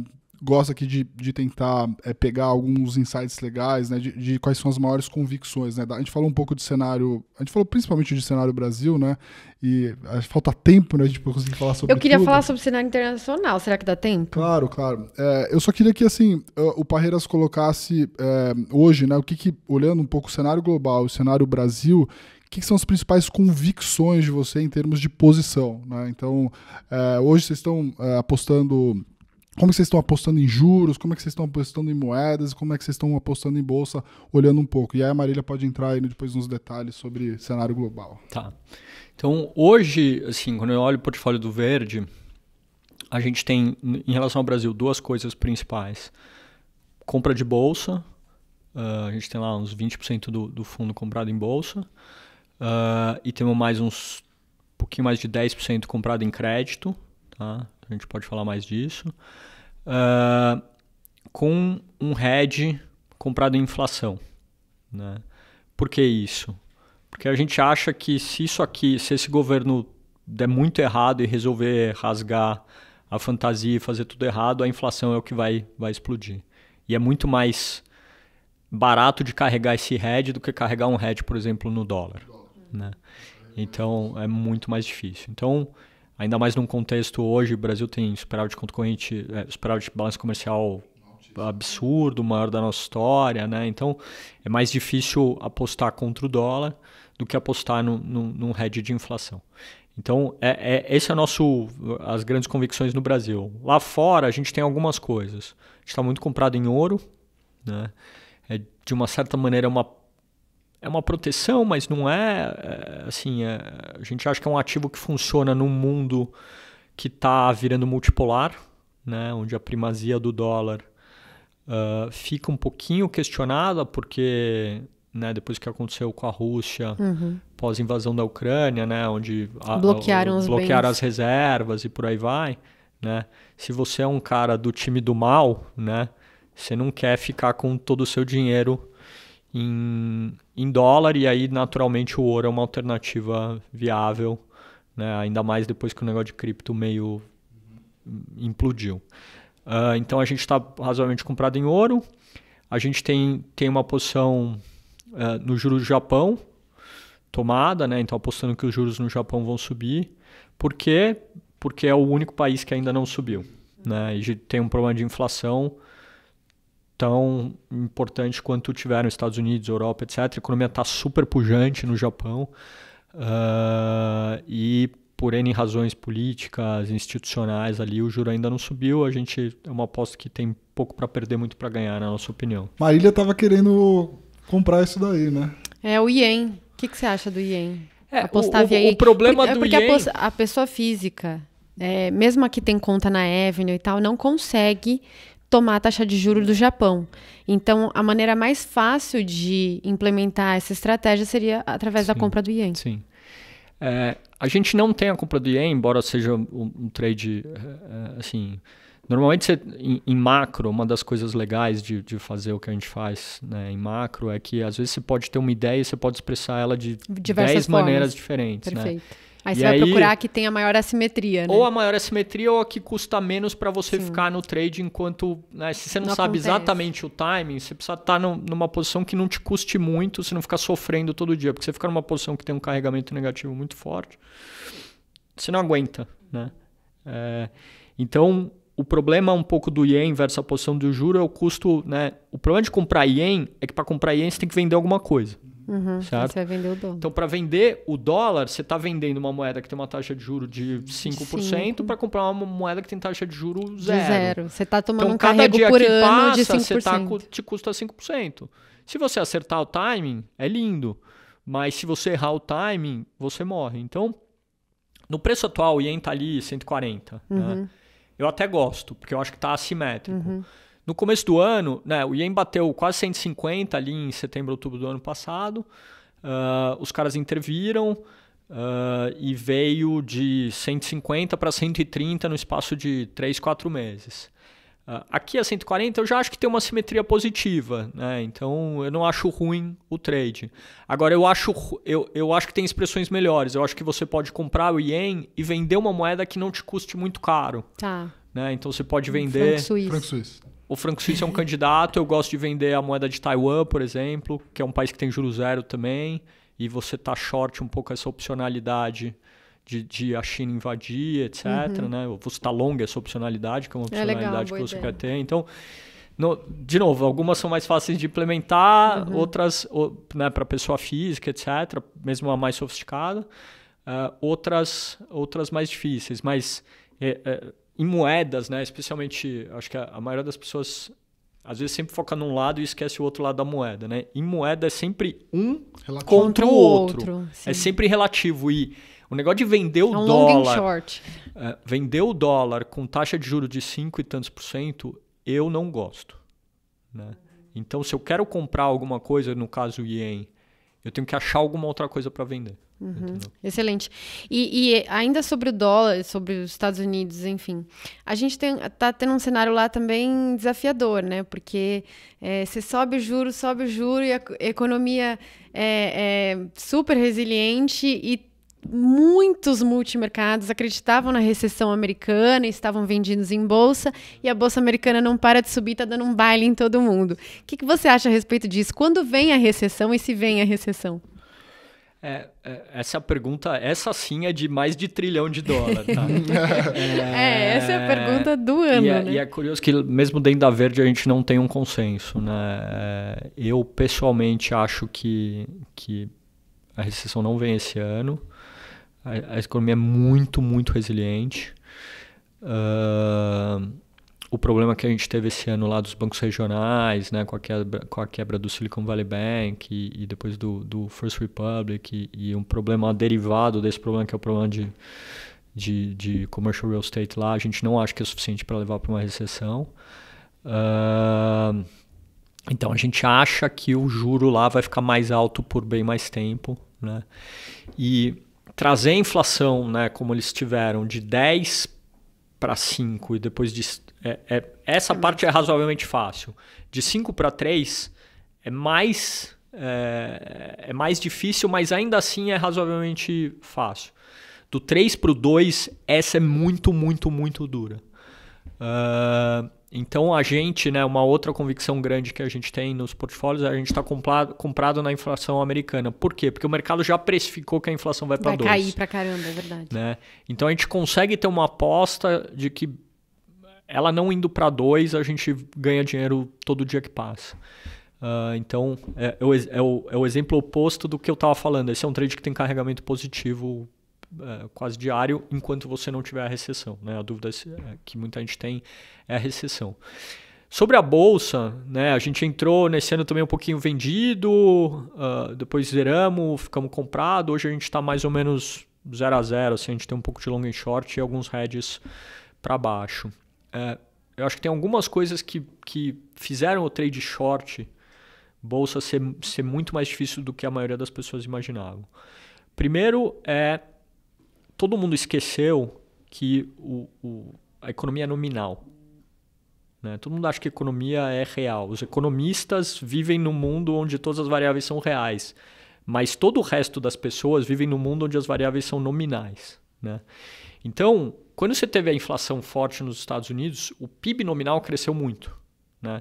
gosta aqui de, de tentar é, pegar alguns insights legais, né? De, de, quais são as maiores convicções, né? A gente falou um pouco de cenário, a gente falou principalmente de cenário Brasil, né? E eh, falta tempo, né? A gente conseguir falar sobre. Eu queria tudo. falar sobre cenário internacional. Será que dá tempo? Claro, claro. É, eu só queria que assim o Parreiras colocasse é, hoje, né? O que, que olhando um pouco o cenário global, o cenário Brasil, o que, que são as principais convicções de você em termos de posição? Né? Então, é, hoje vocês estão é, apostando como é vocês estão apostando em juros, como é que vocês estão apostando em moedas, como é que vocês estão apostando em bolsa, olhando um pouco. E aí a Marília pode entrar aí depois nos detalhes sobre cenário global. Tá. Então, hoje, assim, quando eu olho o portfólio do Verde, a gente tem, em relação ao Brasil, duas coisas principais. Compra de bolsa, uh, a gente tem lá uns 20% do, do fundo comprado em bolsa, uh, e temos mais uns, um pouquinho mais de 10% comprado em crédito, tá? a gente pode falar mais disso, uh, com um head comprado em inflação. Né? Por que isso? Porque a gente acha que se isso aqui, se esse governo der muito errado e resolver rasgar a fantasia e fazer tudo errado, a inflação é o que vai, vai explodir. E é muito mais barato de carregar esse head do que carregar um head, por exemplo, no dólar. Né? Então é muito mais difícil. Então ainda mais num contexto hoje, o Brasil tem espiral de conta corrente, é, de balanço comercial absurdo, maior da nossa história, né? Então é mais difícil apostar contra o dólar do que apostar no, no, num hedge de inflação. Então, é, é, esse é nosso as grandes convicções no Brasil. Lá fora, a gente tem algumas coisas. A gente está muito comprado em ouro, né? É, de uma certa maneira, é uma é uma proteção, mas não é, é assim, é, a gente acha que é um ativo que funciona num mundo que está virando multipolar, né, onde a primazia do dólar uh, fica um pouquinho questionada, porque né, depois que aconteceu com a Rússia, uhum. pós-invasão da Ucrânia, né, onde a, bloquearam, a, a, bloquearam as reservas e por aí vai, né? Se você é um cara do time do mal, né, você não quer ficar com todo o seu dinheiro em, em dólar, e aí naturalmente o ouro é uma alternativa viável, né? ainda mais depois que o negócio de cripto meio hum, implodiu. Uh, então a gente está razoavelmente comprado em ouro, a gente tem, tem uma posição uh, ah, no juros do Japão tomada, né? então apostando que os juros no Japão vão subir, por quê? Porque é o único país que ainda não subiu. Né? E tem um problema de inflação tão importante quanto tiveram Estados Unidos, Europa, etc. A economia está super pujante no Japão uh, e por N razões políticas, institucionais ali, o juro ainda não subiu. A gente é uma aposta que tem pouco para perder, muito para ganhar, na nossa opinião. Marília estava querendo comprar isso daí, né? É, o Ien. O que, que você acha do Ien? É, Apostar o, via o, o problema Por, é do porque a, pessoa física, é, mesmo a que tem conta na Avenue e tal, não consegue tomar a taxa de juros do Japão. Então, a maneira mais fácil de implementar essa estratégia seria através sim, da compra do yen. Sim. É, a gente não tem a compra do yen, embora seja um, um trade é, é, assim. Normalmente, você, em, em, macro, uma das coisas legais de, de fazer o que a gente faz né, em macro é que às vezes você pode ter uma ideia e você pode expressar ela de Diversas formas. maneiras diferentes. Né? Perfeito. Né? Aí e você vai aí, procurar a que tem a maior assimetria, né? Ou a maior assimetria ou a que custa menos para você Sim. ficar no trade enquanto. Né, se você não, não sabe acontece. exatamente o timing, você precisa estar tá no, numa posição que não te custe muito, você não ficar sofrendo todo dia. Porque você ficar numa posição que tem um carregamento negativo muito forte, você não aguenta, né? É, então, o problema um pouco do ien versus a posição do juro é o custo, né? O problema de comprar ien é que para comprar ien você tem que vender alguma coisa. Uhum, certo? Você vai vender o dólar. Então, para vender o dólar, você está vendendo uma moeda que tem uma taxa de juro de 5% para comprar uma moeda que tem taxa de juro zero. De zero. Você está tomando então, um cada dia por que ano passa, de 5%. Você tá, te custa 5%. Se você acertar o timing, é lindo. Mas se você errar o timing, você morre. Então, no preço atual, o Yen está ali 140. Né? Uhum. Né? Eu até gosto, porque eu acho que está assimétrico. Uhum. No começo do ano, né, o Yen bateu quase 150 ali em setembro, outubro do ano passado. Uh, os caras interviram uh, e veio de 150 para 130 no espaço de 3, 4 meses. Uh, aqui a 140 eu já acho que tem uma simetria positiva, né? então eu não acho ruim o trade. Agora eu acho, eu, eu acho que tem expressões melhores. Eu acho que você pode comprar o yen e vender uma moeda que não te custe muito caro. Tá. Né? Então você pode vender. Franco suíço. Franco suíço o Franco Suíça é um candidato, eu gosto de vender a moeda de Taiwan, por exemplo, que é um país que tem juros zero também, e você tá short um pouco essa opcionalidade de, de a China invadir, etc. Uhum. Né? Você está longa essa opcionalidade, que é uma opcionalidade é legal, que você ideia. quer ter. Então, no, de novo, algumas são mais fáceis de implementar, uhum. outras né, para pessoa física, etc., mesmo a mais sofisticada, uh, outras, outras mais difíceis. Mas é, é, em moedas, né? Especialmente, acho que a, a maioria das pessoas às vezes sempre foca num lado e esquece o outro lado da moeda, né? Em moeda é sempre um relativo. contra o outro. outro é sempre relativo e o negócio de vender o é um dólar, short. É, vender o dólar com taxa de juro de 5 e tantos por cento, eu não gosto, né? Então, se eu quero comprar alguma coisa, no caso o ien, eu tenho que achar alguma outra coisa para vender. Uhum. Excelente. E, e, ainda sobre o dólar, sobre os Estados Unidos, enfim, a gente está tendo um cenário lá também desafiador, né? Porque é, você sobe o juro, sobe o juro e a economia é, é super resiliente e muitos multimercados acreditavam na recessão americana, estavam vendidos em bolsa e a bolsa americana não para de subir, está dando um baile em todo mundo. O que, que você acha a respeito disso? Quando vem a recessão e se vem a recessão? É, é, essa pergunta, essa sim é de mais de trilhão de dólares. tá? é, é, essa é a pergunta do ano, e é, né? e é, curioso que mesmo dentro da Verde a gente não tem um consenso, né? É, eu pessoalmente acho que, que a recessão não vem esse ano. A, a economia é muito, muito resiliente. Uh, o problema que a gente teve esse ano lá dos bancos regionais, né, com a quebra, com a quebra do Silicon Valley Bank e, e depois do, do, First Republic e, e, um problema derivado desse problema que é o problema de, de, de commercial real estate lá, a gente não acha que é suficiente para levar para uma recessão. Uh, então a gente acha que o juro lá vai ficar mais alto por bem mais tempo, né? E trazer a inflação, né, como eles tiveram de 10 para 5 e depois de. É, é, essa é parte é razoavelmente fácil. De 5 para 3 é mais. É, é, mais difícil, mas ainda assim é razoavelmente fácil. Do 3 para o 2, essa é muito, muito, muito dura. Uh, então a gente, né, uma outra convicção grande que a gente tem nos portfólios, é a gente está comprado, comprado na inflação americana. Por quê? Porque o mercado já precificou que a inflação vai para dois. Vai cair para caramba, é verdade. Né? Então a gente consegue ter uma aposta de que ela não indo para dois, a gente ganha dinheiro todo dia que passa. Uh, então é, é, o, é, o, é o exemplo oposto do que eu estava falando. Esse é um trade que tem carregamento positivo é, quase diário enquanto você não tiver a recessão. Né? A dúvida é, que muita gente tem é a recessão. Sobre a bolsa, né, a gente entrou nesse ano também um pouquinho vendido, uh, depois zeramos, ficamos comprado. Hoje a gente está mais ou menos zero a zero, assim, a gente tem um pouco de long e short e alguns hedges para baixo. É, eu acho que tem algumas coisas que, que fizeram o trade short bolsa ser, ser muito mais difícil do que a maioria das pessoas imaginavam. Primeiro é todo mundo esqueceu que o, o, a economia é nominal. Né? Todo mundo acha que a economia é real. Os economistas vivem num mundo onde todas as variáveis são reais, mas todo o resto das pessoas vivem num mundo onde as variáveis são nominais. Né? Então, quando você teve a inflação forte nos Estados Unidos, o PIB nominal cresceu muito. Né?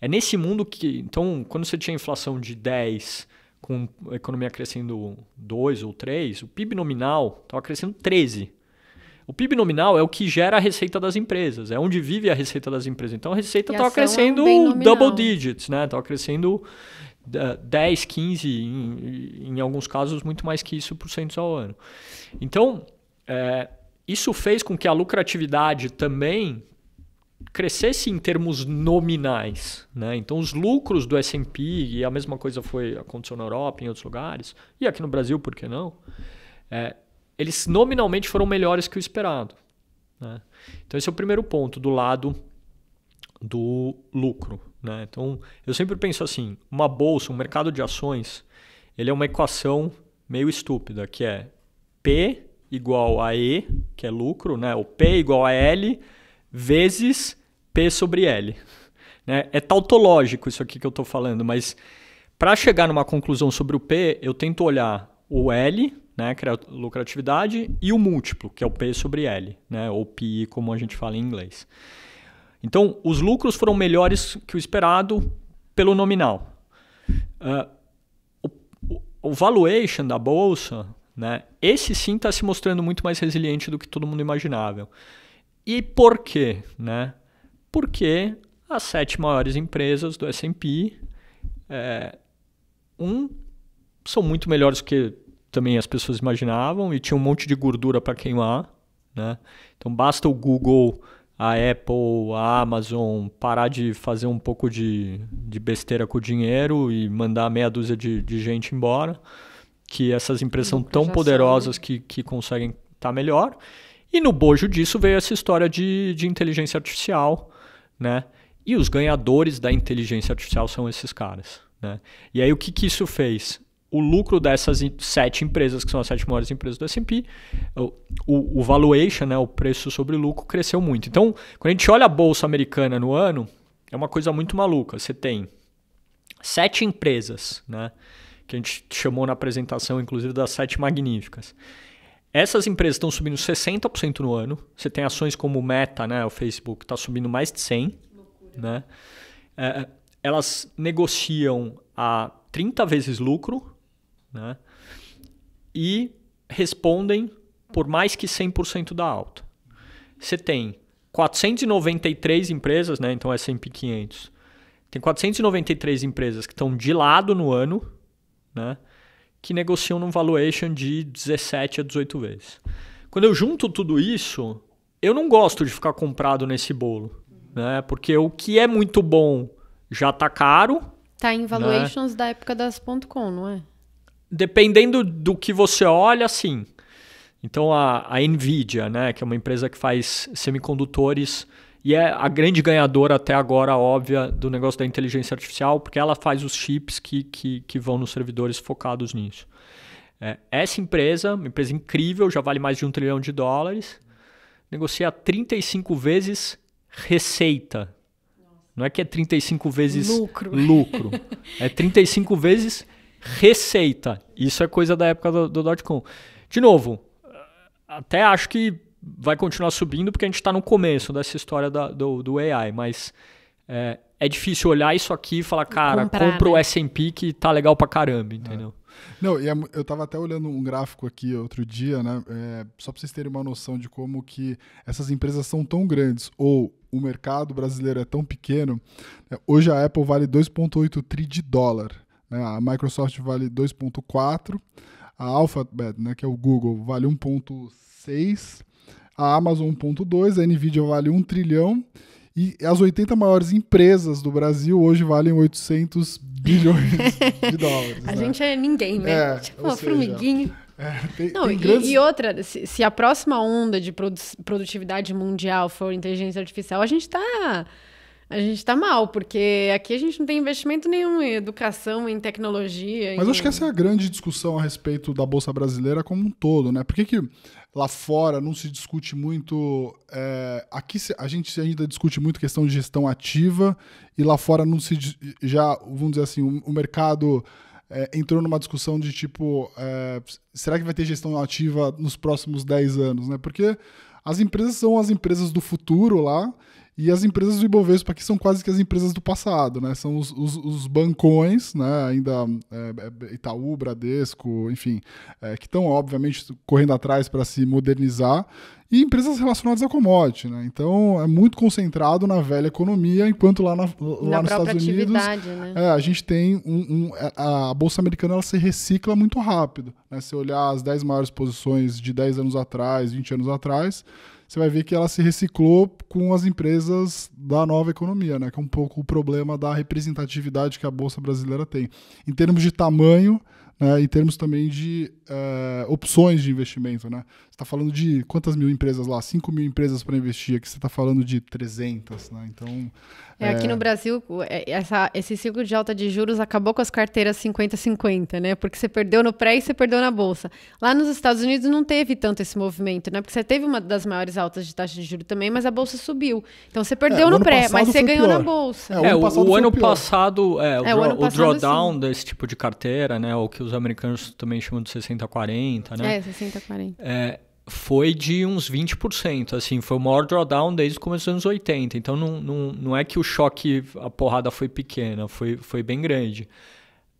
É nesse mundo que. Então, quando você tinha inflação de 10, com a economia crescendo 2 ou 3, o PIB nominal estava crescendo 13. O PIB nominal é o que gera a receita das empresas, é onde vive a receita das empresas. Então a receita estava é crescendo é double digits, né? Estava crescendo 10, eh, 15, em, em, alguns casos muito mais que isso por cento ao ano. Então, é, isso fez com que a lucratividade também crescesse em termos nominais. Né? Então, os lucros do S&P, e a mesma coisa foi aconteceu na Europa, em outros lugares, e aqui no Brasil, por que não? É, eles nominalmente foram melhores que o esperado. Né? Então, esse é o primeiro ponto do lado do lucro. Né? Então, eu sempre penso assim, uma bolsa, um mercado de ações, ele é uma equação meio estúpida, que é P igual a E, que é lucro, né? o P igual a L, vezes P sobre L. Né? É tautológico isso aqui que eu estou falando, mas para chegar numa conclusão sobre o P, eu tento olhar o L, né, que é a lucratividade, e o múltiplo, que é o P sobre L, né, ou PI, como a gente fala em inglês. Então, os lucros foram melhores que o esperado pelo nominal. Uh, o, o valuation da bolsa, né, esse sim está se mostrando muito mais resiliente do que todo mundo imaginável. E por quê? Né? porque as sete maiores empresas do S&P, é, um, são muito melhores do que também as pessoas imaginavam e tinha um monte de gordura para queimar, né? Então basta o Google, a Apple, a Amazon parar de fazer um pouco de, de besteira com o dinheiro e mandar meia dúzia de, de gente embora, que essas empresas são tão poderosas né? que, que conseguem estar tá melhor. E no bojo disso veio essa história de, de inteligência artificial, né? E os ganhadores da inteligência artificial são esses caras, né? E aí o que, que isso fez? O lucro dessas sete empresas, que são as sete maiores empresas do S&P, o, o, valuation, né, o preço sobre lucro, cresceu muito. Então, quando a gente olha a bolsa americana no ano, é uma coisa muito maluca. Você tem sete empresas, né, que a gente chamou na apresentação, inclusive, das sete magníficas. Essas empresas estão subindo 60% no ano. Você tem ações como Meta, né? O Facebook está subindo mais de 100, Loucura. né? É, é, elas negociam a 30 vezes lucro, né? E respondem por mais que 100% da alta. Você tem 493 empresas, né? Então é S&P 500. Tem 493 empresas que estão de lado no ano, né? que negociam num valuation de 17 a 18 vezes. Quando eu junto tudo isso, eu não gosto de ficar comprado nesse bolo, né? Porque o que é muito bom já tá caro. Tá em né? valuations né? da época das .com, não é? Dependendo do que você olha, sim. Então a, a Nvidia, né, que é uma empresa que faz semicondutores e é a grande ganhadora até agora, óbvia, do negócio da inteligência artificial, porque ela faz os chips que, que, que vão nos servidores focados nisso. É, essa empresa, uma empresa incrível, já vale mais de um trilhão de dólares, negocia 35 vezes receita. Não é que é 35 vezes lucro, lucro. é 35 vezes receita. Isso é coisa da época do, do com De novo, até acho que vai continuar subindo porque a gente está no começo dessa história da, do, do AI, mas é, é, difícil olhar isso aqui e falar, cara, compra né? o S&P que tá legal pra caramba, entendeu? É. Não, e é eu estava até olhando um gráfico aqui outro dia, né? É, só para vocês terem uma noção de como que essas empresas são tão grandes ou o mercado brasileiro é tão pequeno. Né, hoje a Apple vale 2,8 tri de dólar, né, a Microsoft vale 2,4, a Alphabet, né, que é o Google, vale 1,6 a Amazon 1.2, a Nvidia vale 1 trilhão e as 80 maiores empresas do Brasil hoje valem 800 bilhões de dólares. a né? gente é ninguém, né? É, tipo uma seja, formiguinha. É, tem, Não, tem e, e, outra, se, se, a próxima onda de produ produtividade mundial for inteligência artificial, a gente está a gente está mal, porque aqui a gente não tem investimento nenhum em educação, em tecnologia. Mas em... acho que essa é a grande discussão a respeito da Bolsa Brasileira como um todo, né? Por que, que lá fora não se discute muito. É, aqui a gente ainda discute muito questão de gestão ativa, e lá fora não se. Já, vamos dizer assim, o, o mercado. É, entrou numa discussão de tipo, é, será que vai ter gestão ativa nos próximos 10 anos, né? Porque as empresas são as empresas do futuro lá, e as empresas do Ibovespa aqui são quase que as empresas do passado, né? São os, os, os bancões, né? Ainda é, é Itaú, Bradesco, enfim, é, que estão, obviamente, correndo atrás para se modernizar, e empresas relacionadas à commodity, né? Então, é muito concentrado na velha economia, enquanto lá, na, lá na nos Estados Unidos, né? é, a gente tem um, um, é, a Bolsa Americana ela se recicla muito rápido. Né? Se olhar as 10 maiores posições de 10 anos atrás, 20 anos atrás, você vai ver que ela se reciclou com as empresas da nova economia, né? Que é um pouco o problema da representatividade que a Bolsa Brasileira tem. Em termos de tamanho, né, em termos também de uh, opções de investimento. Né? Você está falando de quantas mil empresas lá? 5 mil empresas para investir, aqui você está falando de 300. Né? Então, é, é... Aqui eh, no Brasil, é, é, essa, esse ciclo de alta de juros acabou com as carteiras 50-50, né? porque você perdeu no pré e você perdeu na bolsa. Lá nos Estados Unidos não teve tanto esse movimento, né? porque você teve uma das maiores altas de taxa de juros também, mas a bolsa subiu. Então você perdeu é, no pré, mas você ganhou pior. na bolsa. É, o ano é, passado, o, drawdown desse tipo de carteira, né? o que os americanos também chamam de 60-40, né? É, 60-40. É, foi de uns 20%, assim, foi o maior drawdown desde o começo dos anos 80. Então, não, não, não é que o choque, a porrada foi pequena, foi, foi bem grande.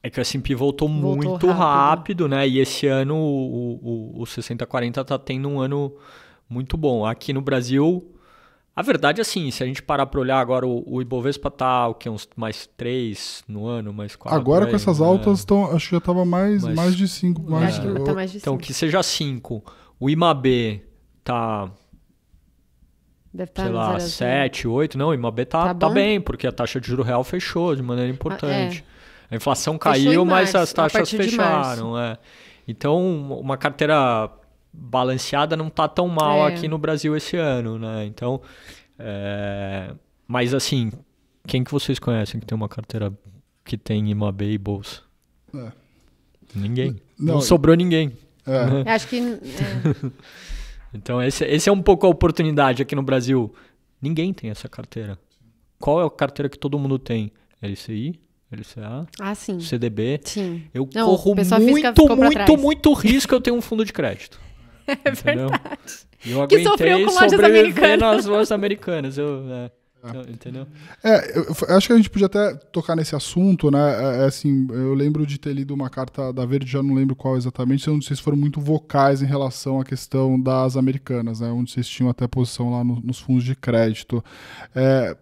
É que o S&P voltou, voltou muito rápido. rápido. né? E esse ano o, o, o 60-40 tá tendo um ano muito bom. Aqui no Brasil, a verdade é assim, se a gente parar para olhar agora, o, Ibovespa tá o que, uns mais 3 no ano, mais 4. Agora aí, com essas né? altas, tão, acho que já estava mais, mais, mais de 5. Mais, acho tá mais de então cinco. que seja 5. O IMAB tá Deve estar tá sei lá, 7, 8. Não, o IMAB tá, tá, tá, bem, porque a taxa de juro real fechou de maneira importante. Ah, é. A inflação caiu, mas as taxas fecharam. É. Então, uma carteira balanceada não tá tão mal é. aqui no Brasil esse ano, né? Então, é... mas assim, quem que vocês conhecem que tem uma carteira que tem IMAB e bolsa? É. Ninguém. Não, não sobrou ninguém. É. Né? Acho que. É. então, esse, esse é um pouco a oportunidade aqui no Brasil. Ninguém tem essa carteira. Qual é a carteira que todo mundo tem? LCI, LCA, ah, sim. CDB. Sim. Eu não, corro muito, muito, muito risco eu tenho um fundo de crédito. É entendeu? verdade. eu aguentei que sofreu com lojas americanas. nas lojas americanas. Eu, né, é, é. Entendeu? É, eu, acho que a gente podia até tocar nesse assunto, né? É, é assim, eu lembro de ter lido uma carta da Verde, já não lembro qual exatamente, onde vocês foram muito vocais em relação à questão das americanas, né? Onde vocês tinham até posição lá no, nos fundos de crédito. É,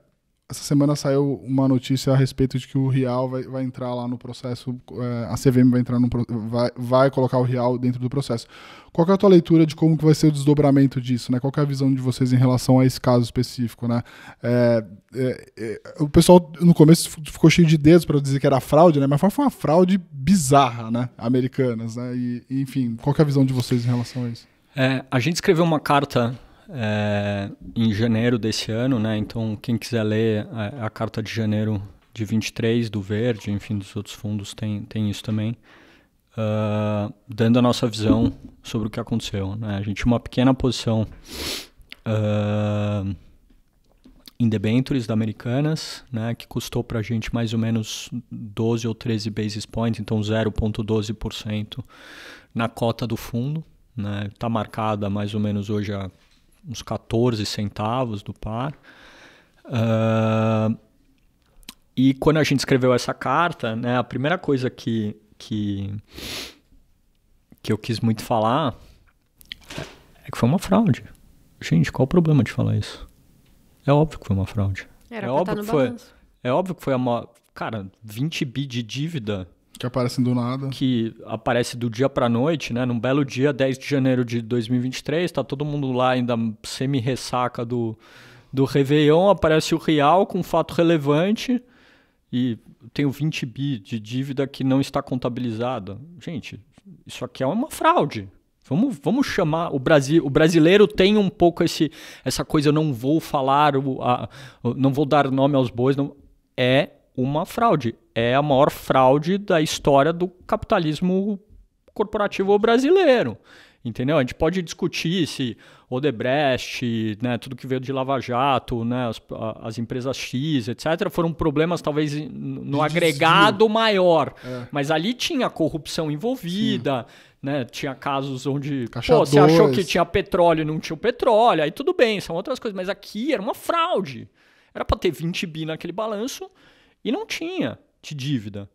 essa semana saiu uma notícia a respeito de que o Real vai, vai entrar lá no processo, é, a CVM vai entrar no vai, vai colocar o Real dentro do processo. Qual é a tua leitura de como que vai ser o desdobramento disso, né? Qual é a visão de vocês em relação a esse caso específico, né? É, é, é o pessoal no começo ficou cheio de dedos para dizer que era fraude, né? Mas foi uma fraude bizarra, né? Americanas, né? E, enfim, qual é a visão de vocês em relação a isso? É, a gente escreveu uma carta é, em janeiro desse ano, né? Então, quem quiser ler a, a, carta de janeiro de 23 do Verde, enfim, dos outros fundos, tem, tem isso também, uh, dando a nossa visão sobre o que aconteceu. Né? A gente tinha uma pequena posição uh, em debentures da Americanas, né? que custou para a gente mais ou menos 12 ou 13 basis points, então 0,12% na cota do fundo. Está né? Tá marcada mais ou menos hoje a uns 14 centavos do par. Uh, e quando a gente escreveu essa carta, né, a primeira coisa que, que, que eu quis muito falar é que foi uma fraude. Gente, qual o problema de falar isso? É óbvio que foi uma fraude. Era é tá óbvio que foi. É óbvio que foi a Cara, 20 bi de dívida que aparecem do nada. Que aparece do dia para noite, né? Num belo dia, 10 de janeiro de 2023, tá todo mundo lá ainda semi-ressaca do, do Réveillon, aparece o Real com um fato relevante e tenho 20 bi de dívida que não está contabilizada. Gente, isso aqui é uma fraude. Vamos, vamos chamar o Brasil. O brasileiro tem um pouco esse, essa coisa. Eu não vou falar, o, a, não vou dar nome aos bois. Não, é uma fraude é a maior fraude da história do capitalismo corporativo brasileiro. Entendeu? A gente pode discutir se Odebrecht, né, tudo que veio de Lava Jato, né, as, as empresas X, etc., foram problemas talvez no de agregado desvio. maior. É. Mas ali tinha corrupção envolvida, né, tinha casos onde pô, você achou que tinha petróleo e não tinha o petróleo, aí tudo bem, são outras coisas. Mas aqui era uma fraude. Era para ter 20 bi naquele balanço e não tinha de dívida.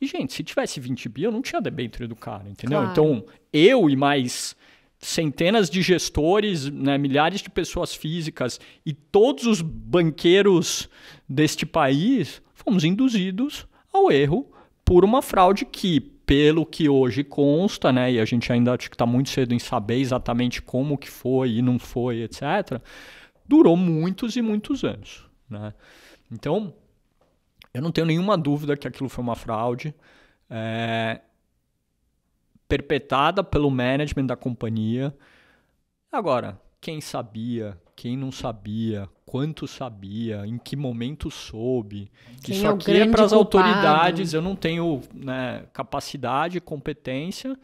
E, gente, se tivesse 20 bi, eu não tinha debênture do cara, entendeu? Claro. Então, eu e mais centenas de gestores, né, milhares de pessoas físicas e todos os banqueiros deste país fomos induzidos ao erro por uma fraude que, pelo que hoje consta, né, e a gente ainda acho que está muito cedo em saber exatamente como que foi e não foi, etc., durou muitos e muitos anos. Né? Então, eu não tenho nenhuma dúvida que aquilo foi uma fraude é, perpetrada pelo management da companhia. Agora, quem sabia, quem não sabia, quanto sabia, em que momento soube. Quem Isso é aqui é para as autoridades, eu não tenho né, capacidade, competência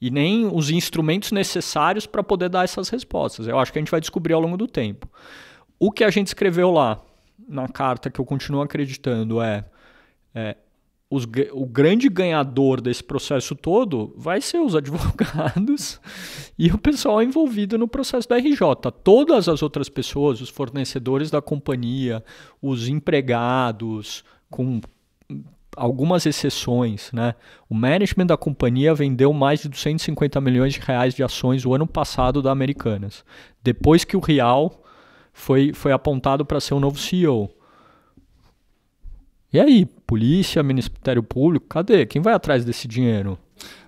e nem os instrumentos necessários para poder dar essas respostas. Eu acho que a gente vai descobrir ao longo do tempo. O que a gente escreveu lá na carta que eu continuo acreditando é, é os, o grande ganhador desse processo todo vai ser os advogados e o pessoal envolvido no processo da RJ. Todas as outras pessoas, os fornecedores da companhia, os empregados, com algumas exceções, né? O management da companhia vendeu mais de 250 milhões de reais de ações o ano passado da Americanas. Depois que o Real foi, foi apontado para ser o novo CEO. E aí, polícia, Ministério Público, cadê? Quem vai atrás desse dinheiro?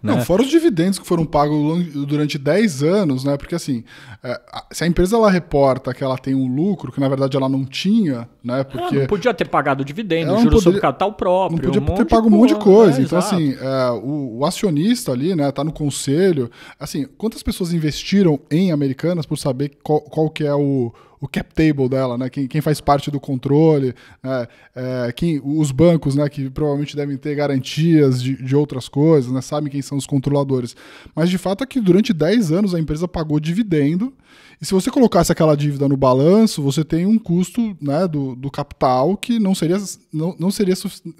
Não, né? fora os dividendos que foram pagos durante 10 anos, né? Porque assim, é, se a empresa ela reporta que ela tem um lucro, que na verdade ela não tinha, né? Ah, Porque ela não podia ter pagado dividendo, juro poderia, sobre capital próprio. Não podia um ter pago um monte de né? coisa. então, Exato. assim, é, o, o, acionista ali, né, tá no conselho. Assim, quantas pessoas investiram em Americanas por saber qual, qual que é o o cap table dela, né? Quem, quem faz parte do controle, né? é, quem, os bancos, né? Que provavelmente devem ter garantias de, de outras coisas, né? Sabem quem são os controladores. Mas de fato é que durante 10 anos a empresa pagou dividendo. E se você colocasse aquela dívida no balanço, você tem um custo né, do, do capital que não seria, não, não seria,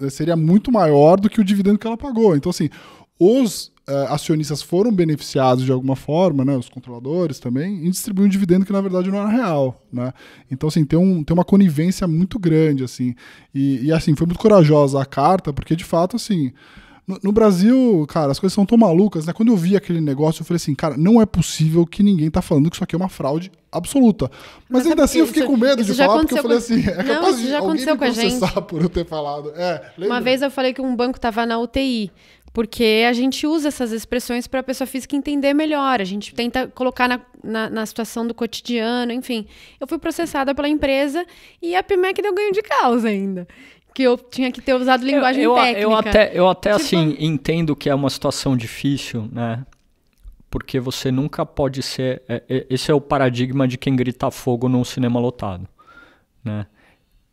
seria muito maior do que o dividendo que ela pagou. Então, assim, os eh, acionistas foram beneficiados de alguma forma, né, os controladores também, em distribuir um dividendo que na verdade não era real. Né? Então, assim, tem, um, tem uma conivência muito grande. assim e, e assim, foi muito corajosa a carta, porque de fato, assim. No, Brasil, cara, as coisas são tão malucas, né? Quando eu vi aquele negócio, eu falei assim, cara, não é possível que ninguém tá falando que isso aqui é uma fraude absoluta. Mas, Mas ainda assim eu fiquei isso, com medo de falar, porque eu falei com... assim, é não, capaz de já alguém me processar por eu ter falado. É, Uma vez eu falei que um banco tava na UTI. Porque a gente usa essas expressões para a pessoa física entender melhor, a gente tenta colocar na, na, na, situação do cotidiano, enfim. Eu fui processada pela empresa e a PMEC deu ganho de causa ainda. Que eu tinha que ter usado linguagem eu, eu, técnica. Eu até, eu até tipo... assim, entendo que é uma situação difícil, né? Porque você nunca pode ser. É, é esse é o paradigma de quem grita fogo num cinema lotado, né?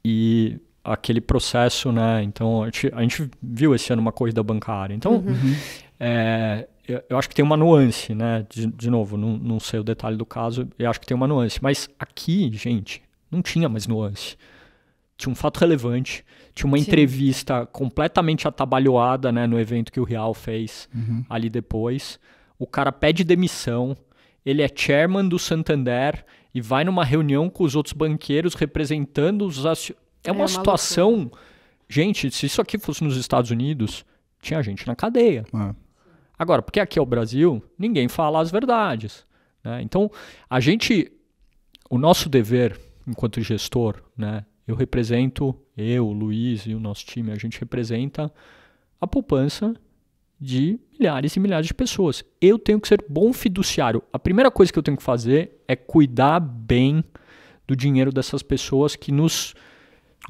E aquele processo, né? Então, a gente, a gente, viu esse ano uma corrida bancária. Então, uhum. uhum. é, eu, eu, acho que tem uma nuance, né? De, de novo, não, não, sei o detalhe do caso, eu acho que tem uma nuance. Mas aqui, gente, não tinha mais nuance. Tinha um fato relevante, tinha uma Sim. entrevista completamente atabalhoada, né? No evento que o Real fez uhum. ali depois. O cara pede demissão, ele é chairman do Santander e vai numa reunião com os outros banqueiros representando os acionistas é uma, é, situação. Loucura. Gente, se isso aqui fosse nos Estados Unidos, tinha gente na cadeia. É. Agora, porque aqui é o Brasil, ninguém fala as verdades. Né? Então, a gente. O nosso dever enquanto gestor, né? Eu represento, eu, o Luiz e o nosso time, a gente representa a poupança de milhares e milhares de pessoas. Eu tenho que ser bom fiduciário. A primeira coisa que eu tenho que fazer é cuidar bem do dinheiro dessas pessoas que nos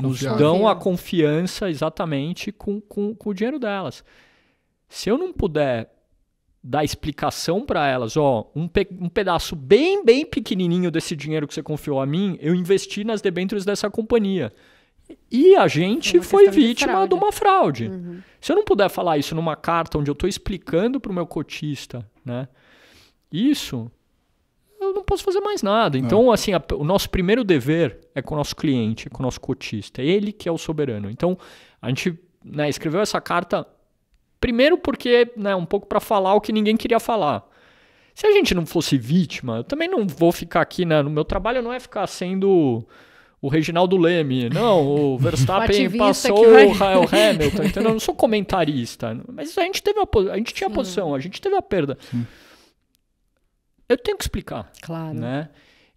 nos dão a confiança exatamente com, com, com o dinheiro delas. Se eu não puder dar explicação para elas, ó, um, pe um pedaço bem, bem pequenininho desse dinheiro que você confiou a mim, eu investi nas debêntures dessa companhia. E a gente é foi vítima de, de, uma fraude. Uhum. Se eu não puder falar isso numa carta onde eu estou explicando para o meu cotista, né? Isso não posso fazer mais nada. Então, é. assim, a, o nosso primeiro dever é com o nosso cliente, é com o nosso cotista. É ele que é o soberano. Então, a gente né, escreveu essa carta primeiro porque, né, um pouco para falar o que ninguém queria falar. Se a gente não fosse vítima, eu também não vou ficar aqui, né, no meu trabalho não é ficar sendo o Reginaldo Leme, não, o Verstappen o passou vai... o Hamilton, entendeu? Eu não sou comentarista, mas a gente teve a, a gente tinha a posição, a gente teve a perda. Sim eu tenho que explicar. Claro. Né?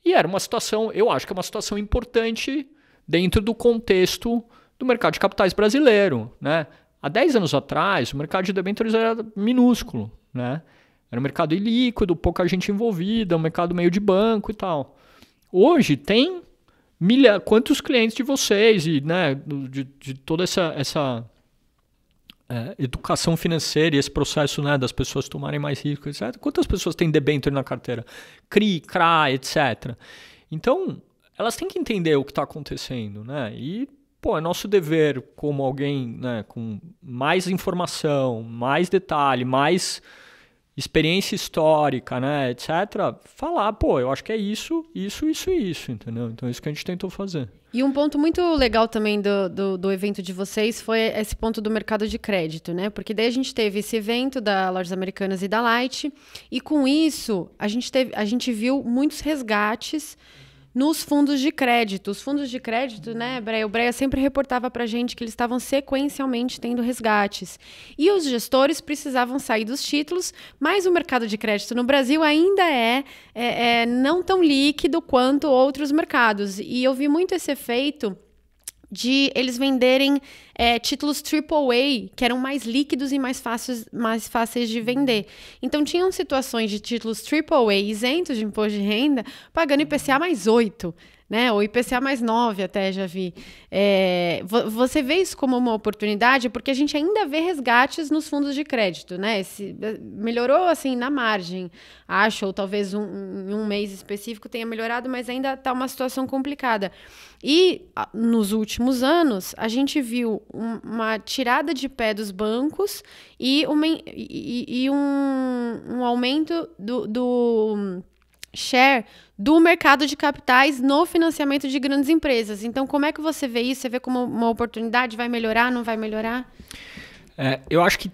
E era uma situação, eu acho que é uma situação importante dentro do contexto do mercado de capitais brasileiro. Né? Há 10 anos atrás, o mercado de debêntures era minúsculo. Né? Era um mercado ilíquido, pouca gente envolvida, um mercado meio de banco e tal. Hoje tem milha... quantos clientes de vocês e né, de, de toda essa, essa é, educação financeira e esse processo né, das pessoas tomarem mais risco, etc. Quantas pessoas têm debênture na carteira? CRI, CRA, etc. Então, elas têm que entender o que está acontecendo, né? E, pô, é nosso dever como alguém né, com mais informação, mais detalhe, mais experiência histórica, né, etc., falar, pô, eu acho que é isso, isso, isso e isso, entendeu? Então, é isso que a gente tentou fazer. E um ponto muito legal também do, do, do, evento de vocês foi esse ponto do mercado de crédito, né? Porque daí a gente teve esse evento da Lojas Americanas e da Light, e com isso a gente, teve, a gente viu muitos resgates nos fundos de crédito. Os fundos de crédito, né, Breia? O Breia sempre reportava para a gente que eles estavam sequencialmente tendo resgates. E os gestores precisavam sair dos títulos, mas o mercado de crédito no Brasil ainda é, é, é não tão líquido quanto outros mercados. E eu vi muito esse efeito de eles venderem é, títulos AAA, que eram mais líquidos e mais fáceis, mais fáceis de vender. Então, tinham situações de títulos AAA isentos de imposto de renda, pagando IPCA mais 8 né? o IPCA mais 9 até já vi. É, você vê isso como uma oportunidade porque a gente ainda vê resgates nos fundos de crédito, né? Esse, eh, melhorou assim na margem, acho, ou talvez um, um mês específico tenha melhorado, mas ainda está uma situação complicada. E nos últimos anos a gente viu uma tirada de pé dos bancos e, uma, e, e um, um aumento do, do share do mercado de capitais no financiamento de grandes empresas. Então, como é que você vê isso? Você vê como uma oportunidade? Vai melhorar? Não vai melhorar? É, eu acho que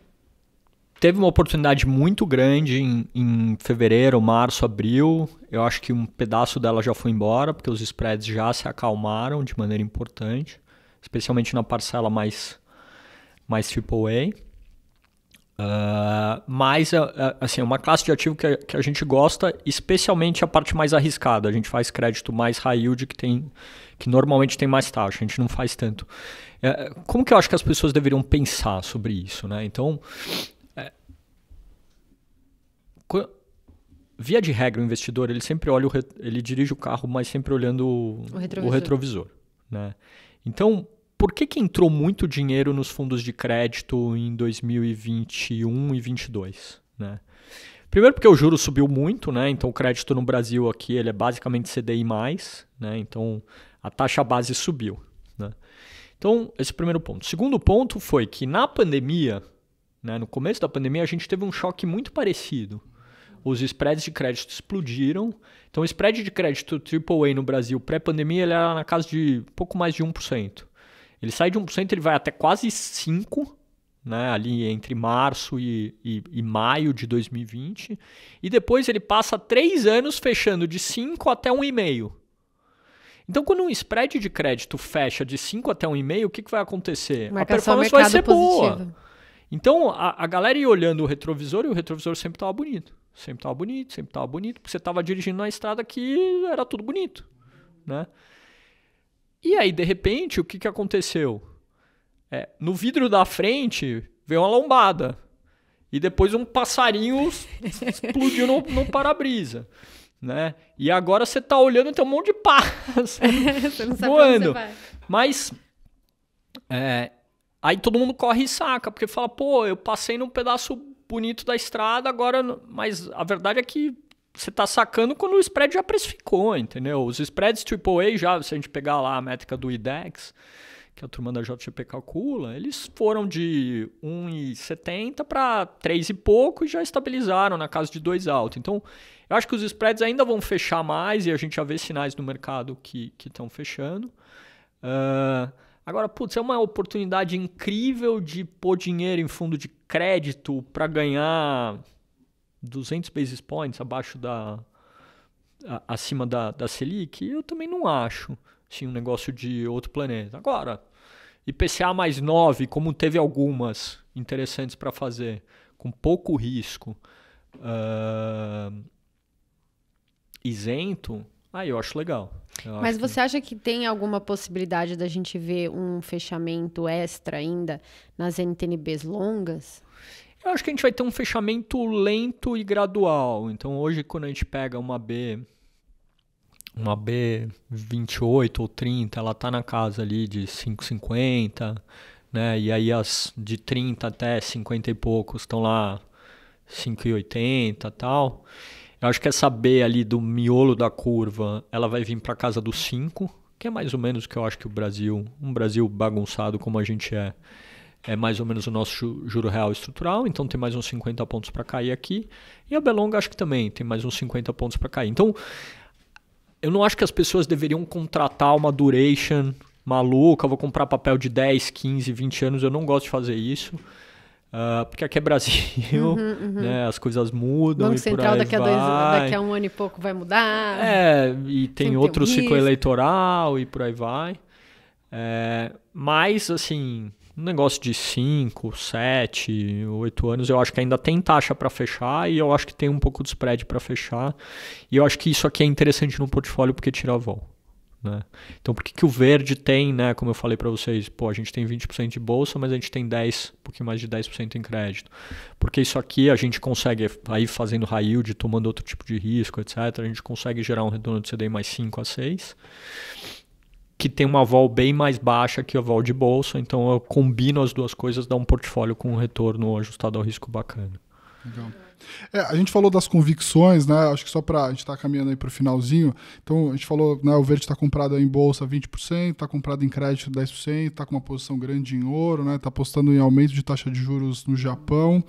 teve uma oportunidade muito grande em, em, fevereiro, março, abril. Eu acho que um pedaço dela já foi embora, porque os spreads já se acalmaram de maneira importante, especialmente na parcela mais, mais AAA. Uh, mas, ah, ah, assim, é uma classe de ativo que a, que a gente gosta, especialmente a parte mais arriscada. A gente faz crédito mais high yield, que, tem, que normalmente tem mais taxa. A gente não faz tanto. É, como que eu acho que as pessoas deveriam pensar sobre isso? Né? Então, é, via de regra, o investidor ele sempre olha, o, ele dirige o carro, mas sempre olhando o, o retrovisor. O retrovisor né? Então, por que, que entrou muito dinheiro nos fundos de crédito em 2021 e 2022? Né? Primeiro porque o juro subiu muito, né? Então o crédito no Brasil aqui ele é basicamente CDI+, né? Então a taxa base subiu, né? Então, esse é o primeiro ponto. O segundo ponto foi que na pandemia, né, no começo da pandemia, a gente teve um choque muito parecido. Os spreads de crédito explodiram. Então, o spread de crédito AAA no Brasil pré-pandemia era na casa de pouco mais de 1%. Ele sai de 1%, ele vai até quase 5%, né, ali entre março e, e, e, maio de 2020. E depois ele passa três anos fechando de 5 até 1,5. Então, quando um spread de crédito fecha de 5 até 1,5, o que, que vai acontecer? Marcação a performance vai ser positivo. boa. Então, a, a galera ia olhando o retrovisor e o retrovisor sempre estava bonito. Sempre estava bonito, sempre estava bonito, porque você estava dirigindo na estrada que era tudo bonito. Né? E aí, de repente, o que, que aconteceu? É, no vidro da frente veio uma lombada. E depois um passarinho explodiu no, no para-brisa. Né? E agora você está olhando tem um monte de pássaros voando. Mas é, aí todo mundo corre e saca, porque fala, pô, eu passei num pedaço bonito da estrada, agora. Mas a verdade é que você está sacando quando o spread já precificou, entendeu? Os spreads AAA já, se a gente pegar lá a métrica do IDEX, que a turma da JGP calcula, eles foram de 1,70 para 3 e pouco e já estabilizaram na casa de 2 alto. Então, eu acho que os spreads ainda vão fechar mais e a gente já vê sinais no mercado que estão fechando. Uh, agora, putz, é uma oportunidade incrível de pôr dinheiro em fundo de crédito para ganhar 200 basis points abaixo da a, acima da, da Selic, eu também não acho assim, um negócio de outro planeta. Agora, IPCA mais 9, como teve algumas interessantes para fazer, com pouco risco, uh, isento, aí eu acho legal. Eu Mas acho você que... acha que tem alguma possibilidade da gente ver um fechamento extra ainda nas NTNBs longas? Eu acho que a gente vai ter um fechamento lento e gradual. Então hoje quando a gente pega uma B uma B28 ou 30, ela tá na casa ali de 5,50, né? E aí as de 30 até 50 e poucos estão lá 5,80 tal. Eu acho que essa B ali do miolo da curva, ela vai vir para casa dos 5, que é mais ou menos o que eu acho que o Brasil, um Brasil bagunçado como a gente é, é mais ou menos o nosso juro real estrutural, então tem mais uns 50 pontos para cair aqui. E a Belonga acho que também tem mais uns 50 pontos para cair. Então, eu não acho que as pessoas deveriam contratar uma duration maluca, vou comprar papel de 10, 15, 20 anos, eu não gosto de fazer isso. Uh, porque aqui é Brasil, uhum, uhum. Né, as coisas mudam. O Banco Central daqui a, dois, daqui a, um ano e pouco vai mudar. É, e tem, tem outro um ciclo risco. eleitoral e por aí vai. É, mas, assim, um negócio de 5, 7, 8 anos, eu acho que ainda tem taxa para fechar e eu acho que tem um pouco de spread para fechar. E eu acho que isso aqui é interessante no portfólio porque tira vol. Né? Então, por que, que o verde tem, né, como eu falei para vocês, pô, a gente tem 20% de bolsa, mas a gente tem 10, um pouquinho mais de 10% em crédito? Porque isso aqui a gente consegue, aí fazendo high yield, tomando outro tipo de risco, etc., a gente consegue gerar um retorno de CDI mais 5 a 6 que tem uma vol bem mais baixa que a vol de bolsa, então eu combino as duas coisas, dá um portfólio com um retorno ajustado ao risco bacana. Legal. É, a gente falou das convicções, né? Acho que só para a gente estar tá caminhando aí para o finalzinho. Então, a gente falou, né? O verde está comprado em bolsa 20%, está comprado em crédito 10%, está com uma posição grande em ouro, né? Está apostando em aumento de taxa de juros no Japão.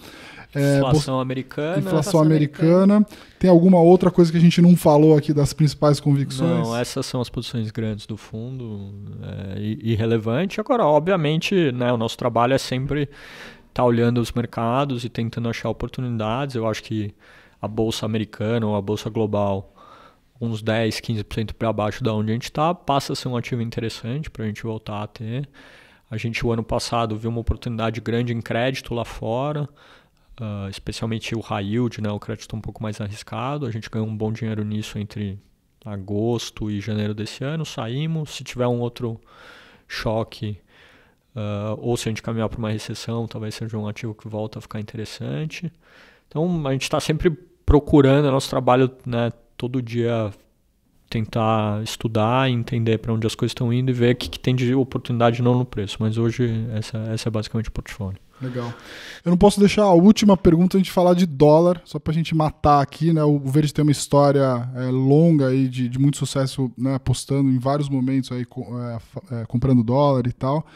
É, inflação americana. Inflação americana. americana. Tem alguma outra coisa que a gente não falou aqui das principais convicções? Não, essas são as posições grandes do fundo, é, irrelevante. Agora, obviamente, né, o nosso trabalho é sempre tá olhando os mercados e tentando achar oportunidades. Eu acho que a bolsa americana ou a bolsa global, uns 10, 15% para baixo da onde a gente está, passa a ser um ativo interessante para a gente voltar a ter. A gente, o ano passado, viu uma oportunidade grande em crédito lá fora, uh, especialmente o high yield, né, o crédito um pouco mais arriscado. A gente ganhou um bom dinheiro nisso entre agosto e janeiro desse ano. Saímos. Se tiver um outro choque Uh, ou se a gente caminhar para uma recessão, talvez seja um ativo que volta a ficar interessante. Então a gente está sempre procurando, é nosso trabalho né, todo dia tentar estudar, entender para onde as coisas estão indo e ver o que, que, tem de oportunidade não no preço. Mas hoje essa, essa é basicamente o portfólio. Legal. Eu não posso deixar a última pergunta a gente falar de dólar, só para a gente matar aqui, né? O Verde tem uma história é, longa aí de, de muito sucesso, né? Apostando em vários momentos aí, com, é, é, comprando dólar e tal.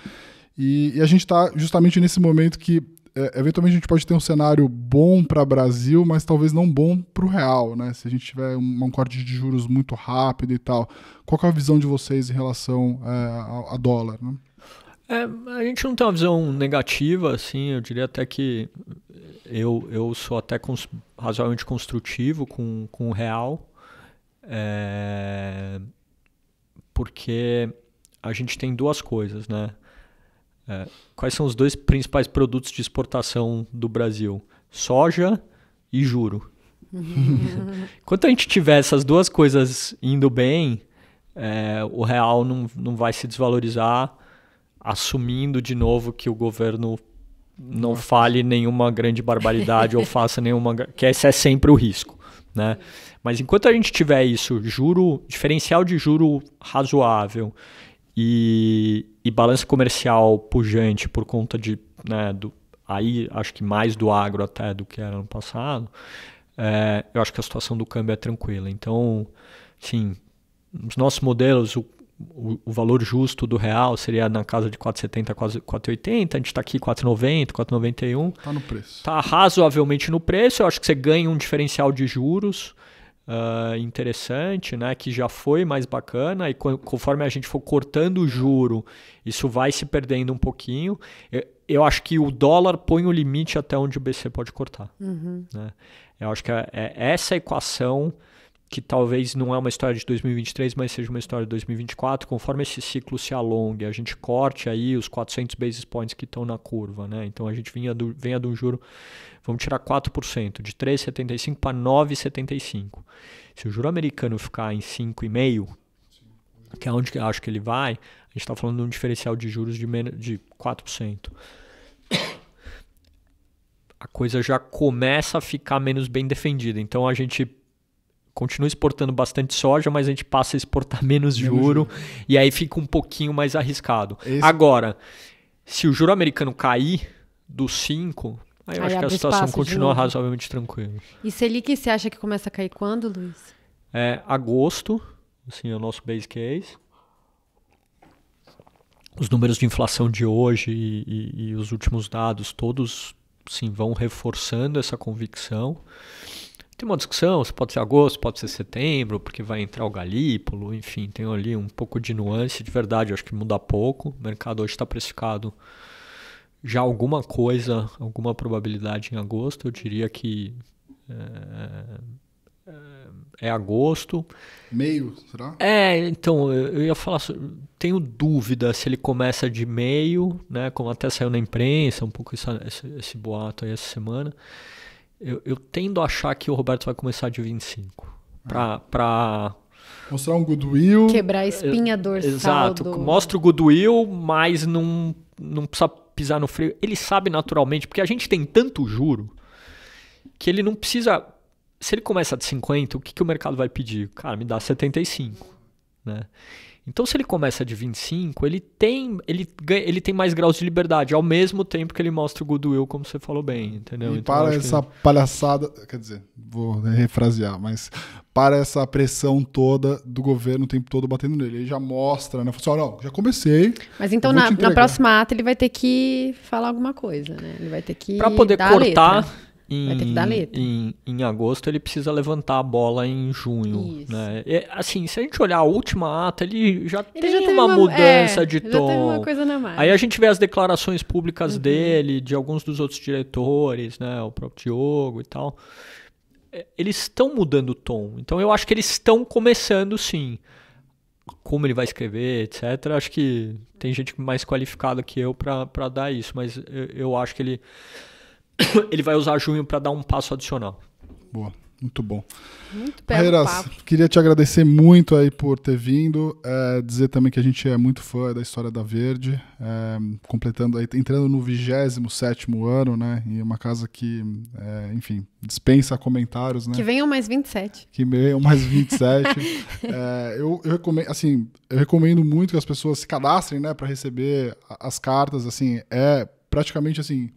E, e a gente está justamente nesse momento que é, eventualmente a gente pode ter um cenário bom para o Brasil, mas talvez não bom para o real, né? Se a gente tiver um, um, corte de juros muito rápido e tal. Qual é a visão de vocês em relação é, a, a, dólar? Né? É, a gente não tem uma visão negativa, assim, eu diria até que eu, eu sou até cons, razoavelmente construtivo com, com o real, é, porque a gente tem duas coisas, né? É, quais são os dois principais produtos de exportação do Brasil? Soja e juro. Enquanto a gente tiver essas duas coisas indo bem, é, o real não, não vai se desvalorizar, assumindo de novo que o governo não Nossa. fale nenhuma grande barbaridade ou faça nenhuma. que esse é sempre o risco. Né? Mas enquanto a gente tiver isso, juro, diferencial de juro razoável e, e balança comercial pujante por conta de, né, do, aí acho que mais do agro até do que era no passado, é, eu acho que a situação do câmbio é tranquila. Então, sim, nos nossos modelos, o, o, o, valor justo do real seria na casa de 4,70, quase 4,80, a gente está aqui 4,90, 4,91. Está no preço. Está razoavelmente no preço, eu acho que você ganha um diferencial de juros uh, interessante, né? Que já foi mais bacana e conforme a gente for cortando o juro, isso vai se perdendo um pouquinho. Eu, eu acho que o dólar põe o limite até onde o BC pode cortar. Uhum. Né? Eu acho que é, é essa equação que talvez não é uma história de 2023, mas seja uma história de 2024, conforme esse ciclo se alongue, a gente corte aí os 400 basis points que estão na curva, né? Então a gente vinha do, venha de um juro, vamos tirar 4%, de 3,75 para 9,75. Se o juro americano ficar em 5,5, que é onde acho que ele vai, a gente está falando de um diferencial de juros de, menos, de 4%. A coisa já começa a ficar menos bem defendida. Então a gente continua exportando bastante soja, mas a gente passa a exportar menos juro, juro. e aí fica um pouquinho mais arriscado. Esse... Agora, se o juro americano cair dos 5, aí eu aí acho que a situação continua razoavelmente tranquila. E Selic, você acha que começa a cair quando, Luiz? É agosto, assim, é o nosso base case. Os números de inflação de hoje e, e, e os últimos dados, todos sim, vão reforçando essa convicção tem uma discussão se pode ser agosto, pode ser setembro, porque vai entrar o Galípolo, enfim, tem ali um pouco de nuance, de verdade, acho que muda pouco. O mercado hoje está precificado já alguma coisa, alguma probabilidade em agosto, eu diria que é, é, agosto. Meio, será? É, então, eu ia falar, tenho dúvida se ele começa de meio, né, como até saiu na imprensa, um pouco esse, esse, esse boato aí essa semana. Eu, eu tendo a achar que o Roberto vai começar de 25. Pra, ah. pra Mostrar um goodwill. Quebrar a espinha é, dorsal. É, exato. Do... Mostra o goodwill, mas não, não precisa pisar no freio. Ele sabe naturalmente, porque a gente tem tanto juro que ele não precisa. Se ele começa de 50, o que, que o mercado vai pedir? Cara, me dá 75. Né? Então, se ele começa de 25, ele tem, ele, ganha, ele tem mais graus de liberdade, ao mesmo tempo que ele mostra o goodwill, como você falou bem, entendeu? E então, para essa que... palhaçada, quer dizer, vou refrasear, mas para essa pressão toda do governo o tempo todo batendo nele. Ele já mostra, né? Fala assim, já comecei. Mas então na, na, próxima ata ele vai ter que falar alguma coisa, né? Ele vai ter que. Para poder cortar em, vai ter que dar letra. Em, em agosto ele precisa levantar a bola em junho. Isso. Né? E, assim, se a gente olhar a última ata, ele já ele tem já uma, uma, mudança é, de tom. Já uma coisa na Aí a gente vê as declarações públicas uhum. dele, de alguns dos outros diretores, né? O próprio Diogo e tal. É, eles estão mudando o tom. Então eu acho que eles estão começando sim como ele vai escrever, etc. Acho que tem gente mais qualificada que eu para dar isso, mas eu, eu, acho que ele ele vai usar junho para dar um passo adicional. Boa. Muito bom. Muito Barreiras, queria te agradecer muito aí por ter vindo, é, dizer também que a gente é muito fã da história da Verde, é, completando aí, entrando no 27 ano, né? E uma casa que, é, enfim, dispensa comentários, né? Que venham mais 27. Que venham mais 27. é, eu, eu recomendo, assim, eu recomendo muito que as pessoas se cadastrem, né, para receber as cartas, assim, é praticamente assim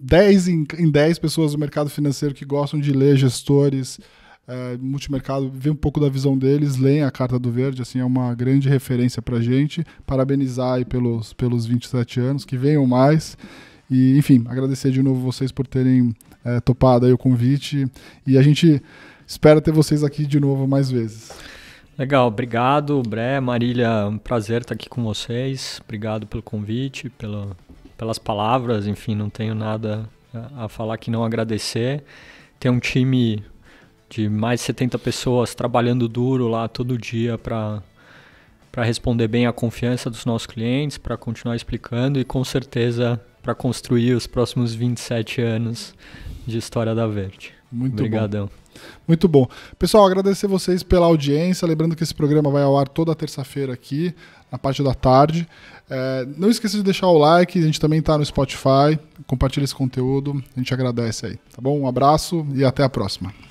10 em, 10 pessoas do mercado financeiro que gostam de ler gestores, é, multimercado, ver um pouco da visão deles, leem a Carta do Verde, assim, é uma grande referência pra gente. Parabenizar aí pelos, pelos 27 anos, que venham mais. E, enfim, agradecer de novo vocês por terem é, topado aí o convite. E a gente espera ter vocês aqui de novo mais vezes. Legal, obrigado, Bré, Marília, é um prazer estar aqui com vocês. Obrigado pelo convite, pelo, pelas palavras, enfim, não tenho nada a, falar que não agradecer. Tem um time de mais de 70 pessoas trabalhando duro lá todo dia para para responder bem a confiança dos nossos clientes, para continuar explicando e com certeza para construir os próximos 27 anos de história da Verde. Muito Obrigadão. Bom. Muito bom. Pessoal, agradecer vocês pela audiência. Lembrando que esse programa vai ao ar toda terça-feira aqui, na parte da tarde. É, não esqueça de deixar o like, a gente também está no Spotify. Compartilha esse conteúdo, a gente agradece aí, tá bom? Um abraço e até a próxima.